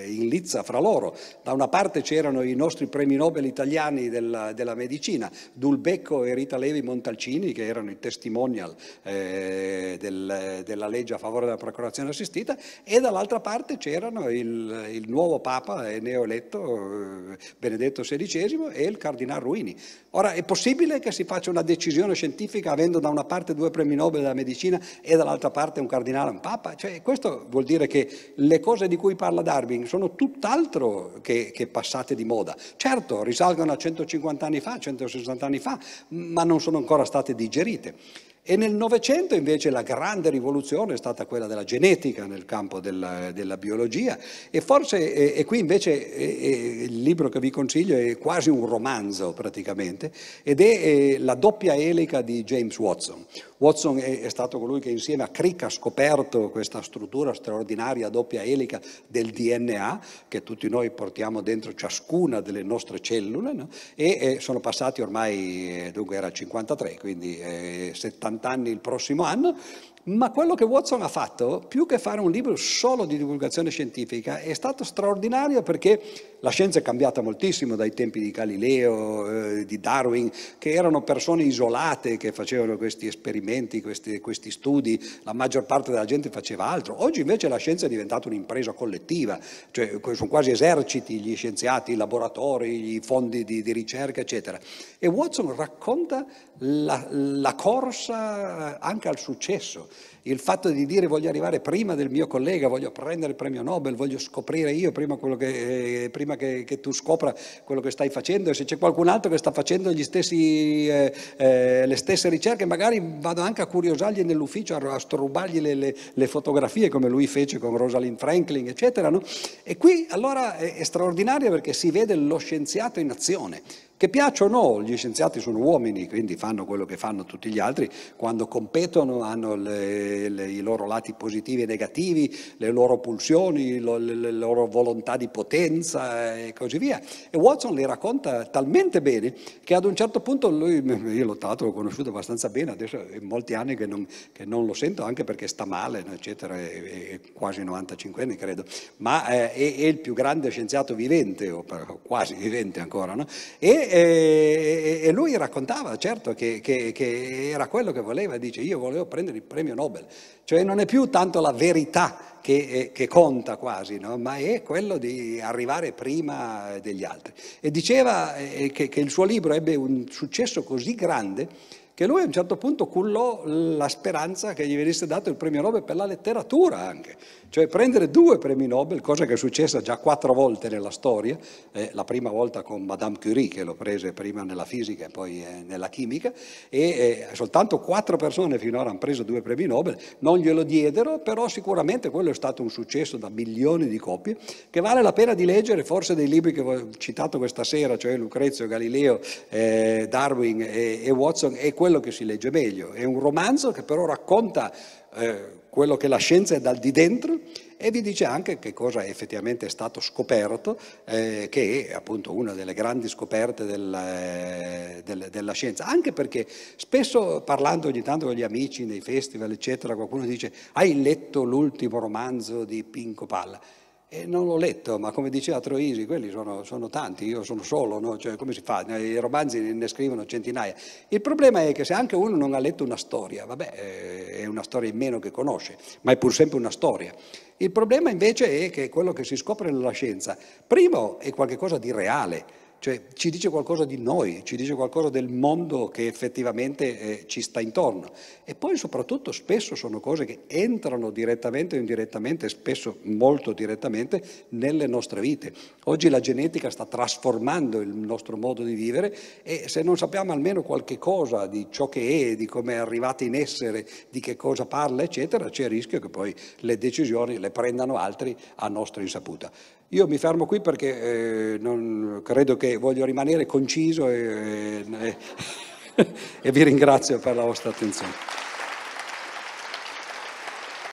in, lizza fra loro. Da una parte c'erano i nostri premi Nobel italiani della, della medicina, Dulbecco e Rita Levi Montalcini che erano erano i testimonial eh, del, della legge a favore della procurazione assistita e dall'altra parte c'erano il, il nuovo Papa eh, neoeletto eh, Benedetto XVI e il Cardinal Ruini. Ora è possibile che si faccia una decisione scientifica avendo da una parte due premi Nobel della medicina e dall'altra parte un cardinale e un papa? Cioè, questo vuol dire che le cose di cui parla Darwin sono tutt'altro che, che passate di moda. Certo, risalgono a 150 anni fa, 160 anni fa, ma non sono ancora state digerite Twitter. E nel Novecento invece la grande rivoluzione è stata quella della genetica nel campo della, della biologia e forse, e, e qui invece e, il libro che vi consiglio è quasi un romanzo praticamente, ed è La doppia elica di James Watson. Watson è, è stato colui che insieme a Crick ha scoperto questa struttura straordinaria doppia elica del DNA che tutti noi portiamo dentro ciascuna delle nostre cellule no? e, sono passati ormai, eh, dunque era 53, quindi eh, 70 60 anni il prossimo anno ma quello che Watson ha fatto, più che fare un libro solo di divulgazione scientifica, è stato straordinario perché la scienza è cambiata moltissimo dai tempi di Galileo, eh, di Darwin, che erano persone isolate che facevano questi esperimenti, questi, questi, studi, la maggior parte della gente faceva altro. Oggi invece la scienza è diventata un'impresa collettiva, cioè sono quasi eserciti gli scienziati, i laboratori, i fondi di, di ricerca, eccetera. E Watson racconta la, la corsa anche al successo il fatto di dire voglio arrivare prima del mio collega, voglio prendere il premio Nobel, voglio scoprire io prima, che, eh, prima che, che, tu scopra quello che stai facendo e se c'è qualcun altro che sta facendo stessi, eh, eh, le stesse ricerche magari vado anche a curiosargli nell'ufficio, a, a strubargli le, le, le, fotografie come lui fece con Rosalind Franklin eccetera no? e qui allora è, è straordinario perché si vede lo scienziato in azione che piacciono o no, gli scienziati sono uomini, quindi fanno quello che fanno tutti gli altri, quando competono hanno le, le, i loro lati positivi e negativi, le loro pulsioni, lo, le, le, loro volontà di potenza e così via. E Watson li racconta talmente bene che ad un certo punto lui, io l'ho tanto l'ho conosciuto abbastanza bene, adesso è molti anni che non, che non lo sento anche perché sta male, eccetera, è, è quasi 95 anni credo, ma eh, è, è, il più grande scienziato vivente, o quasi vivente ancora, no? E, e, e lui raccontava, certo, che, che, che, era quello che voleva, dice io volevo prendere il premio Nobel, cioè non è più tanto la verità che, eh, che conta quasi, no? ma è quello di arrivare prima degli altri. E diceva eh, che, che il suo libro ebbe un successo così grande che lui a un certo punto cullò la speranza che gli venisse dato il premio Nobel per la letteratura anche cioè prendere due premi Nobel, cosa che è successa già quattro volte nella storia, eh, la prima volta con Madame Curie che lo prese prima nella fisica e poi eh, nella chimica, e eh, soltanto quattro persone finora hanno preso due premi Nobel, non glielo diedero, però sicuramente quello è stato un successo da milioni di copie, che vale la pena di leggere forse dei libri che ho citato questa sera, cioè Lucrezio, Galileo, eh, Darwin e, e Watson, è quello che si legge meglio. È un romanzo che però racconta... Eh, quello che la scienza è dal di dentro e vi dice anche che cosa effettivamente è stato scoperto, eh, che è appunto una delle grandi scoperte del, eh, del, della scienza, anche perché spesso parlando ogni tanto con gli amici nei festival, eccetera, qualcuno dice hai letto l'ultimo romanzo di Pinco Palla? E non l'ho letto, ma come diceva Troisi, quelli sono, sono tanti, io sono solo, no? cioè, come si fa? Eh, I romanzi ne scrivono centinaia. Il problema è che se anche uno non ha letto una storia, vabbè, eh, è una storia in meno che conosce, ma è pur sempre una storia. Il problema invece è che quello che si scopre nella scienza, primo, è qualcosa di reale, cioè ci dice qualcosa di noi, ci dice qualcosa del mondo che effettivamente eh, ci sta intorno. E poi soprattutto spesso sono cose che entrano direttamente o indirettamente, spesso molto direttamente, nelle nostre vite. Oggi la genetica sta trasformando il nostro modo di vivere e se non sappiamo almeno qualche cosa di ciò che è, di come è arrivata in essere, di che cosa parla, eccetera, c'è il rischio che poi le decisioni le prendano altri a nostra insaputa. Io mi fermo qui perché eh, non, credo che voglio rimanere conciso e, e, eh, e vi ringrazio per la vostra attenzione.